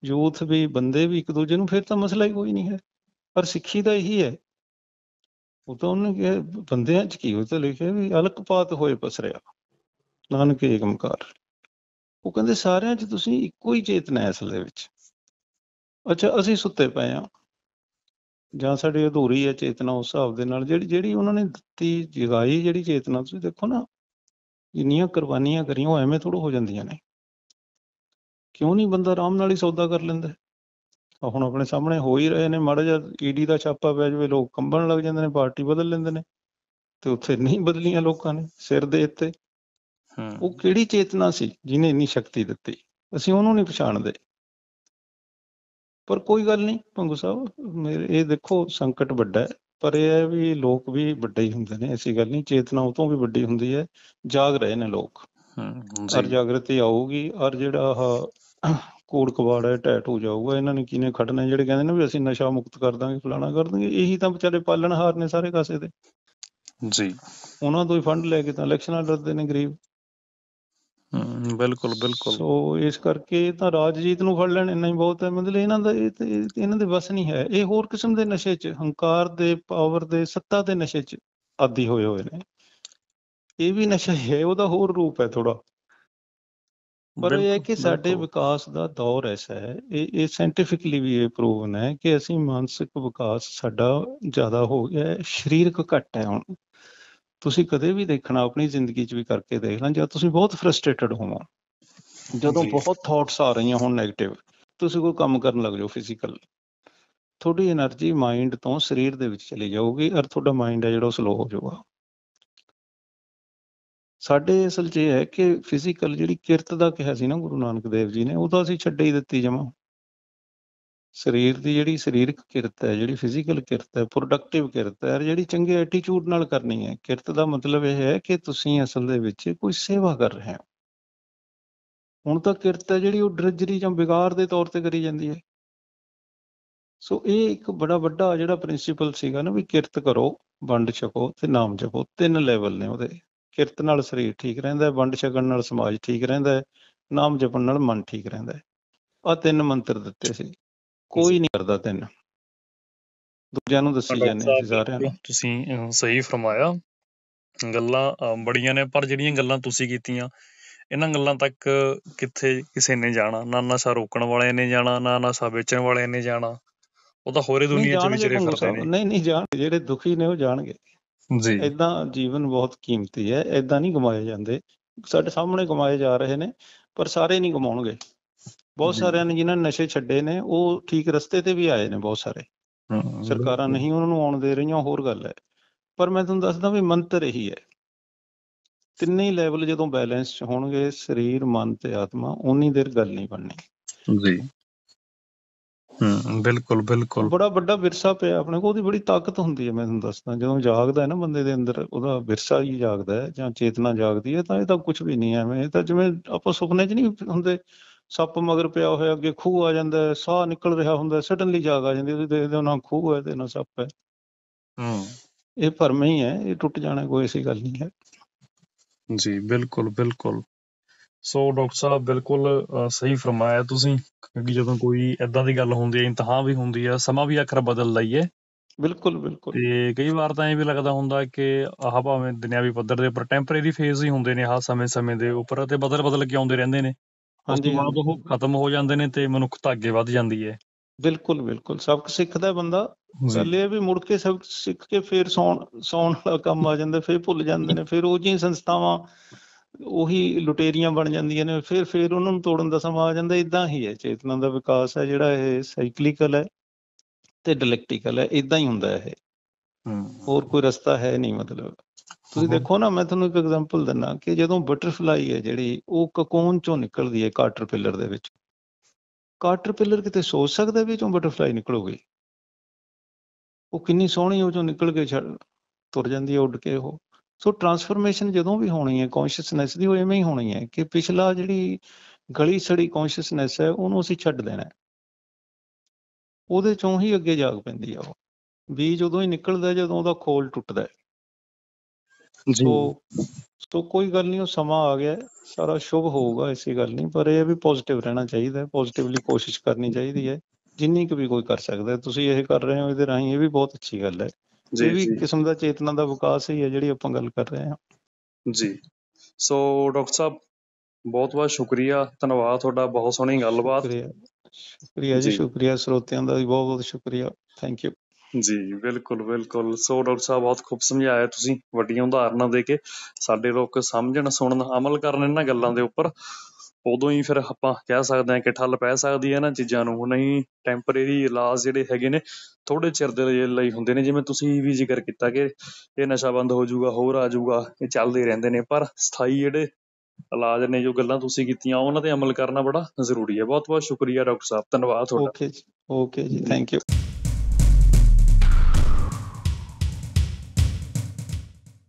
ਯੂਥ ਵੀ ਬੰਦੇ ਵੀ ਇੱਕ ਦੂਜੇ ਨੂੰ ਫਿਰ ਤਾਂ ਮਸਲਾ ਹੀ ਕੋਈ ਨਹੀਂ ਹੈ ਪਰ ਸਿੱਖੀ ਦਾ ਇਹੀ ਹੈ ਉਹ ਤਾਂ ਉਹਨੇ ਕਿ ਬੰਦਿਆਂ ਚ ਕੀ ਹੋਇਆ ਲਿਖਿਆ ਵੀ ਅਲਕ ਪਾਤ ਹੋਏ ਪਸਰਿਆ ਨਾਨਕ ਏਕਮਕਾਰ ਉਹ ਕਹਿੰਦੇ ਸਾਰਿਆਂ ਚ ਤੁਸੀਂ ਇੱਕੋ ਹੀ ਚੇਤਨਾ ਹੈ ਅਸਲ ਦੇ ਵਿੱਚ ਅੱਛਾ ਅਸੀਂ ਸੁੱਤੇ ਪਏ ਆ ਜਾਂ ਸਾਡੀ ਅਧੂਰੀ ਹੈ ਚੇਤਨਾ ਉਸ ਹਿਸਾਬ ਦੇ ਨਾਲ ਜਿਹੜੀ ਜਿਹੜੀ ਉਹਨਾਂ ਨੇ ਦਿੱਤੀ ਜਗਾਈ ਜਿਹੜੀ ਚੇਤਨਾ ਤੁਸੀਂ ਦੇਖੋ ਨਾ ਜਿੰਨੀਆਂ ਕੁਰਬਾਨੀਆਂ ਕਰੀਆਂ ਉਹ ਐਵੇਂ ਥੋੜੋ ਹੋ ਜਾਂਦੀਆਂ ਨੇ ਕਿਉਂ ਨਹੀਂ ਬੰਦਾ ਆਰਾਮ ਨਾਲ ਹੀ ਸੌਦਾ ਕਰ ਲੈਂਦਾ ਹੁਣ ਆਪਣੇ ਸਾਹਮਣੇ ਹੋ ਹੀ ਰਹੇ ਨੇ ਮਾੜਾ ਜਿਹਾ ਈਡੀ e ਦਾ ਛਾਪਾ ਪੈ ਜਾਵੇ ਲੋਕ ਕੰਬਣ ਲੱਗ ਜਾਂਦੇ ਨੇ ਪਾਰਟੀ ਬਦਲ ਲੈਂਦੇ ਨੇ ਤੇ ਉੱਥੇ ਨਹੀਂ ਬਦਲੀਆਂ ਲੋਕਾਂ ਨੇ ਸਿਰ ਦੇ ਉੱਤੇ ਉਹ ਕਿਹੜੀ ਚੇਤਨਾ ਸੀ ਜਿਨੇ ਇੰਨੀ ਸ਼ਕਤੀ ਦਿੱਤੀ ਅਸੀਂ ਉਹਨੂੰ ਨਹੀਂ ਪਛਾਣਦੇ ਪਰ ਕੋਈ ਗੱਲ ਨਹੀਂ ਭੰਗੂ ਸਾਹਿਬ ਮੇਰੇ ਇਹ ਦੇਖੋ ਸੰਕਟ ਵੱਡਾ ਹੈ ਪਰ ਇਹ ਹੈ ਵੀ ਲੋਕ ਵੀ ਵੱਡੇ ਹੀ ਹੁੰਦੇ ਨੇ ਐਸੀ ਗੱਲ ਨਹੀਂ ਚੇਤਨਾ ਉਹ ਤੋਂ ਵੀ ਵੱਡੀ ਹੁੰਦੀ ਹੈ ਜਾਗ ਰਹੇ ਨੇ ਲੋਕ ਸਰ ਜਾਗਰਤੀ ਆਊਗੀ ਔਰ ਜਿਹੜਾ ਆਹ ਕੂੜ ਕਬਾੜ ਹੈ ਟੈਟ ਹੋ ਜਾਊਗਾ ਇਹਨਾਂ ਨੇ ਕਿਨੇ ਖੜਨਾ ਜਿਹੜੇ ਕਹਿੰਦੇ ਨੇ ਵੀ ਅਸੀਂ ਨਸ਼ਾ ਮੁਕਤ ਕਰ ਦਾਂਗੇ ਫਲਾਣਾ ਕਰ ਦਾਂਗੇ ਇਹੀ ਤਾਂ ਵਿਚਾਰੇ ਪਾਲਣ ਹਾਰ ਨੇ ਸਾਰੇ ਕਾਸੇ ਦੇ ਜੀ ਉਹਨਾਂ ਤੋਂ ਹੀ ਫੰਡ ਲੈ ਕੇ ਤਾਂ ਇਲੈਕਸ਼ਨਾਂ ਲੜਦੇ ਨੇ ਗਰੀਬ ਹੂੰ ਬਿਲਕੁਲ ਬਿਲਕੁਲ ਸੋ ਇਸ ਕਰਕੇ ਤਾਂ ਰਾਜਜੀਤ ਨੂੰ ਫੜ ਲੈਣ ਇੰਨਾ ਹੀ ਬਹੁਤ ਹੈ ਮਤਲਬ ਇਹਨਾਂ ਦਾ ਇਹਨਾਂ ਦੇ ਵਸ ਨਹੀਂ ਹੈ ਇਹ ਹੋਰ ਕਿਸਮ ਦੇ ਨਸ਼ੇ 'ਚ ਹੰਕਾਰ ਦੇ ਪਾਵਰ ਦੇ ਸੱਤਾ ਦੇ ਨਸ਼ੇ 'ਚ ਆਦੀ ਹੋਏ ਹੋਏ ਨੇ ਇਹ ਵੀ ਨਸ਼ਾ ਹੈ ਉਹਦਾ ਹੋਰ ਰੂਪ ਹੈ ਥੋੜਾ ਪਰ ਇਹ ਹੈ ਕਿ ਸਾਡੇ ਵਿਕਾਸ ਦਾ ਦੌਰ ਐਸਾ ਹੈ ਇਹ ਇਹ ਸਾਇੰਟਿਫਿਕਲੀ ਵੀ ਇਹ ਪ੍ਰੂਵਨ ਹੈ ਕਿ ਅਸੀਂ ਮਾਨਸਿਕ ਵਿਕਾਸ ਸਾਡਾ ਜ਼ਿਆਦਾ ਹੋ ਗਿਆ ਹੈ ਸਰੀਰਕ ਘਟ ਹੈ ਹੁਣ ਤੁਸੀਂ ਕਦੇ ਵੀ ਦੇਖਣਾ ਆਪਣੀ ਜ਼ਿੰਦਗੀ 'ਚ ਵੀ ਕਰਕੇ ਦੇਖਣਾ ਜਦ ਤੁਸੀਂ ਬਹੁਤ ਫਰਸਟ੍ਰੇਟਡ ਹੋਵੋ ਜਦੋਂ ਬਹੁਤ ਥਾਟਸ ਆ ਰਹੀਆਂ ਹੋਣ 네ਗੇਟਿਵ ਤੁਸੀਂ ਕੋਈ ਕੰਮ ਕਰਨ ਲੱਗ ਜਾਓ ਫਿਜ਼ੀਕਲ ਤੁਹਾਡੀ એનર્ਜੀ ਮਾਈਂਡ ਤੋਂ ਸਰੀਰ ਦੇ ਵਿੱਚ ਚਲੀ ਜਾਊਗੀ ਔਰ ਤੁਹਾਡਾ ਮਾਈਂਡ ਹੈ ਜਿਹੜਾ ਸਲੋ ਹੋ ਜਾਊਗਾ ਸਾਡੇ ਅਸਲ 'ਚ ਇਹ ਹੈ ਕਿ ਫਿਜ਼ੀਕਲ ਜਿਹੜੀ ਕਿਰਤ ਦਾ ਕਿਹਾ ਸੀ ਨਾ ਗੁਰੂ ਨਾਨਕ ਦੇਵ ਜੀ ਨੇ ਉਹ ਤਾਂ ਅਸੀਂ ਛੱਡ ਹੀ ਦਿੱਤੀ ਜਮਾ ਸਰੀਰ ਦੀ ਜਿਹੜੀ ਸਰੀਰਕ ਕਿਰਤ ਹੈ ਜਿਹੜੀ ਫਿਜ਼ੀਕਲ ਕਿਰਤ ਹੈ ਪ੍ਰੋਡਕਟਿਵ ਕਿਰਤ ਹੈ ਜਿਹੜੀ ਚੰਗੇ ਐਟੀਟਿਊਡ ਨਾਲ ਕਰਨੀ ਹੈ ਕਿਰਤ ਦਾ ਮਤਲਬ ਇਹ ਹੈ ਕਿ ਤੁਸੀਂ ਅਸਲ ਦੇ ਵਿੱਚ ਕੋਈ ਸੇਵਾ ਕਰ ਰਹੇ ਹੋ ਹੁਣ ਤਾਂ ਕਿਰਤ ਹੈ ਜਿਹੜੀ ਉਹ ਡਰਜਰੀ ਜਾਂ ਵਿਗਾਰ ਦੇ ਤੌਰ ਤੇ ਕਰੀ ਜਾਂਦੀ ਹੈ ਸੋ ਇਹ ਇੱਕ ਬੜਾ ਵੱਡਾ ਜਿਹੜਾ ਪ੍ਰਿੰਸੀਪਲ ਸੀਗਾ ਨਾ ਵੀ ਕਿਰਤ ਕਰੋ ਵੰਡ ਛਕੋ ਤੇ ਨਾਮ ਜਪੋ ਤਿੰਨ ਲੈਵਲ ਨੇ ਉਹਦੇ ਕਿਰਤ ਨਾਲ ਸਰੀਰ ਠੀਕ ਰਹਿੰਦਾ ਵੰਡ ਛਕਣ ਨਾਲ ਸਮਾਜ ਠੀਕ ਰਹਿੰਦਾ ਨਾਮ ਜਪਣ ਨਾਲ ਮਨ ਠੀਕ ਰਹਿੰਦਾ ਆ ਤਿੰਨ ਮੰਤਰ ਦਿੱਤੇ ਸੀ ਕੋਈ ਨਹੀਂ ਕਰਦਾ ਤਿੰਨ ਦੂਜਿਆਂ ਨੂੰ ਦੱਸੀ ਜਾਂਦੇ ਸੀ ਸਾਰਿਆਂ ਨੂੰ ਤੁਸੀਂ ਸਹੀ ਫਰਮਾਇਆ ਗੱਲਾਂ ਬੜੀਆਂ ਨੇ ਪਰ ਜਿਹੜੀਆਂ ਗੱਲਾਂ ਤੁਸੀਂ ਕੀਤੀਆਂ ਇਹਨਾਂ ਗੱਲਾਂ ਤੱਕ ਕਿੱਥੇ ਕਿਸੇ ਨੇ ਜਾਣਾ ਨਾ ਸਾ ਰੋਕਣ ਵਾਲੇ ਨੇ ਜਾਣਾ ਨਾ ਸਾ ਵੇਚਣ ਵਾਲੇ ਨੇ ਜਾਣਾ ਉਹ ਤਾਂ ਹੋਰੇ ਦੁਨੀਆ 'ਚ ਵਿਚਰੇ ਫਿਰਦੇ ਨੇ ਨਹੀਂ ਨਹੀਂ ਜਾਣ ਜਿਹੜੇ ਦੁਖੀ ਨੇ ਉਹ ਜਾਣਗੇ ਜੀ ਇਦਾਂ ਜੀਵਨ ਬਹੁਤ ਕੀਮਤੀ ਹੈ ਇਦਾਂ ਨਹੀਂ ਗਮਾਏ ਜਾਂਦੇ ਸਾਡੇ ਸਾਹਮਣੇ ਗਮਾਏ ਜਾ ਰਹੇ ਨੇ ਪਰ ਸਾਰੇ ਨਹੀਂ ਗਮਾਉਣਗੇ ਬਹੁਤ ਸਾਰਿਆਂ ਨੇ ਜਿਨ੍ਹਾਂ ਨਸ਼ੇ ਛੱਡੇ ਨੇ ਉਹ ਠੀਕ ਰਸਤੇ ਤੇ ਵੀ ਆਏ ਨੇ ਬਹੁਤ ਸਾਰੇ ਸਰਕਾਰਾਂ ਨਹੀਂ ਉਹਨਾਂ ਨੂੰ ਆਉਣ ਦੇ ਰਹੀਆਂ ਹੋਰ ਗੱਲ ਹੈ ਪਰ ਮੈਂ ਤੁਹਾਨੂੰ ਦੱਸਦਾ ਵੀ ਮੰਤਰ ਇਹੀ ਹੈ ਤਿੰਨੇ ਹੀ ਲੈਵਲ ਜਦੋਂ ਬੈਲੈਂਸ ਹੋਣਗੇ ਸਰੀਰ ਮਨ ਤੇ ਆਤਮਾ ਉਨੀ ਦੇਰ ਗੱਲ ਨਹੀਂ ਬਣਨੀ ਜੀ ਹੂੰ ਬਿਲਕੁਲ ਬਿਲਕੁਲ ਬੜਾ ਵੱਡਾ ਵਿਰਸਾ ਪਿਆ ਆਪਣੇ ਕੋਲ ਉਹਦੀ ਬੜੀ ਤਾਕਤ ਹੁੰਦੀ ਹੈ ਮੈਂ ਤੁਹਾਨੂੰ ਦੱਸਦਾ ਜਦੋਂ ਜਾਗਦਾ ਹੈ ਨਾ ਬੰਦੇ ਦੇ ਅੰਦਰ ਉਹਦਾ ਵਿਰਸਾ ਹੀ ਜਾਗਦਾ ਹੈ ਜਾਂ ਚੇਤਨਾ ਜਾਗਦੀ ਹੈ ਤਾਂ ਇਹ ਤਾਂ ਕੁਝ ਵੀ ਨਹੀਂ ਐਵੇਂ ਇਹ ਤਾਂ ਜਿਵੇਂ ਆਪਾਂ ਸੁਪਨੇ 'ਚ ਨਹੀਂ ਹੁੰਦੇ ਸੱਪ ਮਗਰ ਪਿਆ ਹੋਇਆ ਅੱਗੇ ਖੂਹ ਆ ਜਾਂਦਾ ਹੈ ਸਾਹ ਨਿਕਲ ਰਿਹਾ ਹੁੰਦਾ ਸਡਨਲੀ ਜਾਗ ਆ ਜਾਂਦੀ ਤੁਸੀਂ ਦੇਖਦੇ ਹੋ ਨਾ ਖੂਹ ਹੈ ਤੇ ਨਾ ਸੱਪ ਹੈ ਹੂੰ ਇਹ ਭਰਮ ਹੀ ਹੈ ਇਹ ਟੁੱਟ ਜਾਣਾ ਕੋਈ ਐਸੀ ਗੱਲ ਨਹੀਂ ਹੈ ਜੀ ਬਿਲਕੁਲ ਬਿਲਕੁਲ ਸੋ ਡਾਕਟਰ ਸਾਹਿਬ ਬਿਲਕੁਲ ਸਹੀ ਫਰਮਾਇਆ ਤੁਸੀਂ ਕਿ ਜਦੋਂ ਕੋਈ ਐਦਾਂ ਦੀ ਗੱਲ ਹੁੰਦੀ ਹੈ ਇੰਤਹਾ ਵੀ ਹੁੰਦੀ ਹੈ ਸਮਾਂ ਵੀ ਅਖਰ ਬਦਲ ਲਈਏ ਬਿਲਕੁਲ ਬਿਲਕੁਲ ਤੇ ਕਈ ਵਾਰ ਤਾਂ ਇਹ ਵੀ ਲੱਗਦਾ ਹੁੰਦਾ ਕਿ ਆਹ ਭਾਵੇਂ ਦੁਨਿਆਵੀ ਪੱਧਰ ਦੇ ਉੱਪਰ ਟੈਂਪਰੇਰੀ ਫੇਜ਼ ਹੀ ਹੁੰਦੇ ਨੇ ਆਹ ਸਮੇਂ-ਸਮੇਂ ਦੇ ਉੱਪਰ ਤੇ ਬਦਲ-ਬਦਲ ਕੇ ਆਉਂਦੇ ਰਹਿੰਦੇ ਨੇ ਹਾਂਜੀ ਬਾਅਦ ਉਹ ਖਤਮ ਹੋ ਜਾਂਦੇ ਨੇ ਤੇ ਮਨੁੱਖਤਾ ਅੱਗੇ ਵੱਧ ਜਾਂਦੀ ਹੈ ਬਿਲਕੁਲ ਬਿਲਕੁਲ ਸਬਕ ਸਿੱਖਦਾ ਬੰਦਾ ਚੱਲੇ ਵੀ ਮੁੜ ਕੇ ਸਬਕ ਸਿੱਖ ਕੇ ਫੇਰ ਸੌਣ ਸੌਣ ਵਾਲਾ ਕੰਮ ਆ ਜਾਂਦਾ ਫੇਰ ਭੁੱਲ ਜਾਂਦੇ ਨੇ ਫੇਰ ਉਹ ਜਿਹੀ ਸੰਸਥਾਵਾਂ ਉਹੀ ਲੁਟੇਰੀਆਂ ਬਣ ਜਾਂਦੀਆਂ ਨੇ ਫਿਰ ਫਿਰ ਉਹਨਾਂ ਨੂੰ ਤੋੜਨ ਦਾ ਸਮਾਂ ਆ ਜਾਂਦਾ ਇਦਾਂ ਹੀ ਹੈ ਚੇਤਨਾ ਦਾ ਵਿਕਾਸ ਹੈ ਜਿਹੜਾ ਇਹ ਸਾਈਕਲਿਕਲ ਹੈ ਤੇ ਡਾਇਲੈਕਟਿਕਲ ਹੈ ਇਦਾਂ ਹੀ ਹੁੰਦਾ ਹੈ ਹਮ ਹੋਰ ਕੋਈ ਰਸਤਾ ਹੈ ਨਹੀਂ ਮਤਲਬ ਤੁਸੀਂ ਦੇਖੋ ਨਾ ਮੈਂ ਤੁਹਾਨੂੰ ਇੱਕ ਐਗਜ਼ਾਮਪਲ ਦਿੰਨਾ ਕਿ ਜਦੋਂ ਬਟਰਫਲਾਈ ਹੈ ਜਿਹੜੀ ਉਹ ਕਕੂਨ ਚੋਂ ਨਿਕਲਦੀ ਹੈ ਕਾਟਰਪਿਲਰ ਦੇ ਵਿੱਚ ਕਾਟਰਪਿਲਰ ਕਿਤੇ ਸੋਚ ਸਕਦਾ ਵੀ ਚੋਂ ਬਟਰਫਲਾਈ ਨਿਕਲੋਗੀ ਉਹ ਕਿੰਨੀ ਸੋਹਣੀ ਉਹ ਚੋਂ ਨਿਕਲ ਕੇ ਛੱਡ ਤੁਰ ਜਾਂਦੀ ਹੈ ਉੱਡ ਕੇ ਉਹ ਸੋ ਟਰਾਂਸਫਰਮੇਸ਼ਨ ਜਦੋਂ ਵੀ ਹੋਣੀ ਹੈ ਕੌਨਸ਼ੀਅਸਨੈਸ ਦੀ ਉਹ ਐਵੇਂ ਹੀ ਹੋਣੀ ਹੈ ਕਿ ਪਿਛਲਾ ਜਿਹੜੀ ਗਲੀ ਸੜੀ ਕੌਨਸ਼ੀਅਸਨੈਸ ਹੈ ਉਹਨੂੰ ਅਸੀਂ ਛੱਡ ਦੇਣਾ ਉਹਦੇ ਚੋਂ ਹੀ ਅੱਗੇ ਜਾਗ ਪੈਂਦੀ ਆ ਉਹ ਬੀਜ ਉਦੋਂ ਹੀ ਨਿਕਲਦਾ ਜਦੋਂ ਉਹਦਾ ਖੋਲ ਟੁੱਟਦਾ ਹੈ ਸੋ ਸੋ ਕੋਈ ਗੱਲ ਨਹੀਂ ਉਹ ਸਮਾਂ ਆ ਗਿਆ ਸਾਰਾ ਸ਼ੁਭ ਹੋਊਗਾ ਐਸੀ ਗੱਲ ਨਹੀਂ ਪਰ ਇਹ ਵੀ ਪੋਜ਼ਿਟਿਵ ਰਹਿਣਾ ਚਾਹੀਦਾ ਹੈ ਪੋਜ਼ਿਟਿਵਲੀ ਕੋਸ਼ਿਸ਼ ਕਰਨੀ ਚਾਹੀਦੀ ਹੈ ਜਿੰਨੀ ਕੁ ਵੀ ਕੋਈ ਕਰ ਸਕਦਾ ਤੁਸੀਂ ਇਹ ਕਰ ਰਹੇ ਹੋ ਇਹਦੇ ਰਾਹੀਂ ਇਹ ਵੀ ਬਹੁਤ ਅੱਛੀ ਗੱਲ ਹੈ ਜੀ ਵੀ ਕਿਸਮ ਦਾ ਚੇਤਨਾ ਦਾ ਵਿਕਾਸ ਹੀ ਹੈ ਜਿਹੜੀ ਆਪਾਂ ਗੱਲ ਕਰ ਰਹੇ ਹਾਂ ਜੀ ਸੋ ਡਾਕਟਰ ਸਾਹਿਬ ਬਹੁਤ ਬਹੁਤ ਸ਼ੁਕਰੀਆ ਧੰਨਵਾਦ ਤੁਹਾਡਾ ਬਹੁਤ ਸੋਹਣੀ ਗੱਲਬਾਤ ਸ਼ੁਕਰੀਆ ਜੀ ਸ਼ੁਕਰੀਆ ਸਰੋਤਿਆਂ ਦਾ ਵੀ ਬਹੁਤ ਬਹੁਤ ਸ਼ੁਕਰੀਆ ਥੈਂਕ ਯੂ ਜੀ ਬਿਲਕੁਲ ਬਿਲਕੁਲ ਸੋ ਡਾਕਟਰ ਸਾਹਿਬ ਬਹੁਤ ਖੂਬ ਸਮਝਾਇਆ ਤੁਸੀਂ ਵੱਡੀਆਂ ਉਦਾਹਰਨਾਂ ਦੇ ਕੇ ਸਾਡੇ ਲੋਕ ਸਮਝਣ ਸੁਣਨ ਅਮਲ ਕਰਨ ਇਹਨਾਂ ਗੱਲਾਂ ਦੇ ਉੱਪਰ ਉਦੋਂ ਹੀ ਫਿਰ ਆਪਾਂ ਕਹਿ ਸਕਦੇ ਹਾਂ ਕਿ ਠੱਲ ਪੈ ਸਕਦੀ ਹੈ ਨਾ ਚੀਜ਼ਾਂ ਨੂੰ ਨਹੀਂ ਟੈਂਪਰੇਰੀ ਇਲਾਜ ਜਿਹੜੇ ਹੈਗੇ ਨੇ ਥੋੜੇ ਚਿਰ ਦੇ ਲਈ ਹੁੰਦੇ ਨੇ ਜਿਵੇਂ ਤੁਸੀਂ ਵੀ ਜ਼ਿਕਰ ਕੀਤਾ ਕਿ ਇਹ ਨਸ਼ਾ ਬੰਦ ਹੋ ਜਾਊਗਾ ਹੋਰ ਆ ਜਾਊਗਾ ਇਹ ਚੱਲਦੇ ਰਹਿੰਦੇ ਨੇ ਪਰ ਸਥਾਈ ਜਿਹੜੇ ਇਲਾਜ ਨੇ ਜੋ ਗੱਲਾਂ ਤੁਸੀਂ ਕੀਤੀਆਂ ਉਹਨਾਂ ਤੇ ਅਮਲ ਕਰਨਾ ਬੜਾ ਜ਼ਰੂਰੀ ਹੈ ਬਹੁਤ ਬਹੁਤ ਸ਼ੁਕਰੀਆ ਡਾਕਟਰ ਸਾਹਿਬ ਧੰਨਵਾਦ ਤੁਹਾਡਾ ਓਕੇ ਜੀ ਓਕੇ ਜੀ ਥੈਂਕ ਯੂ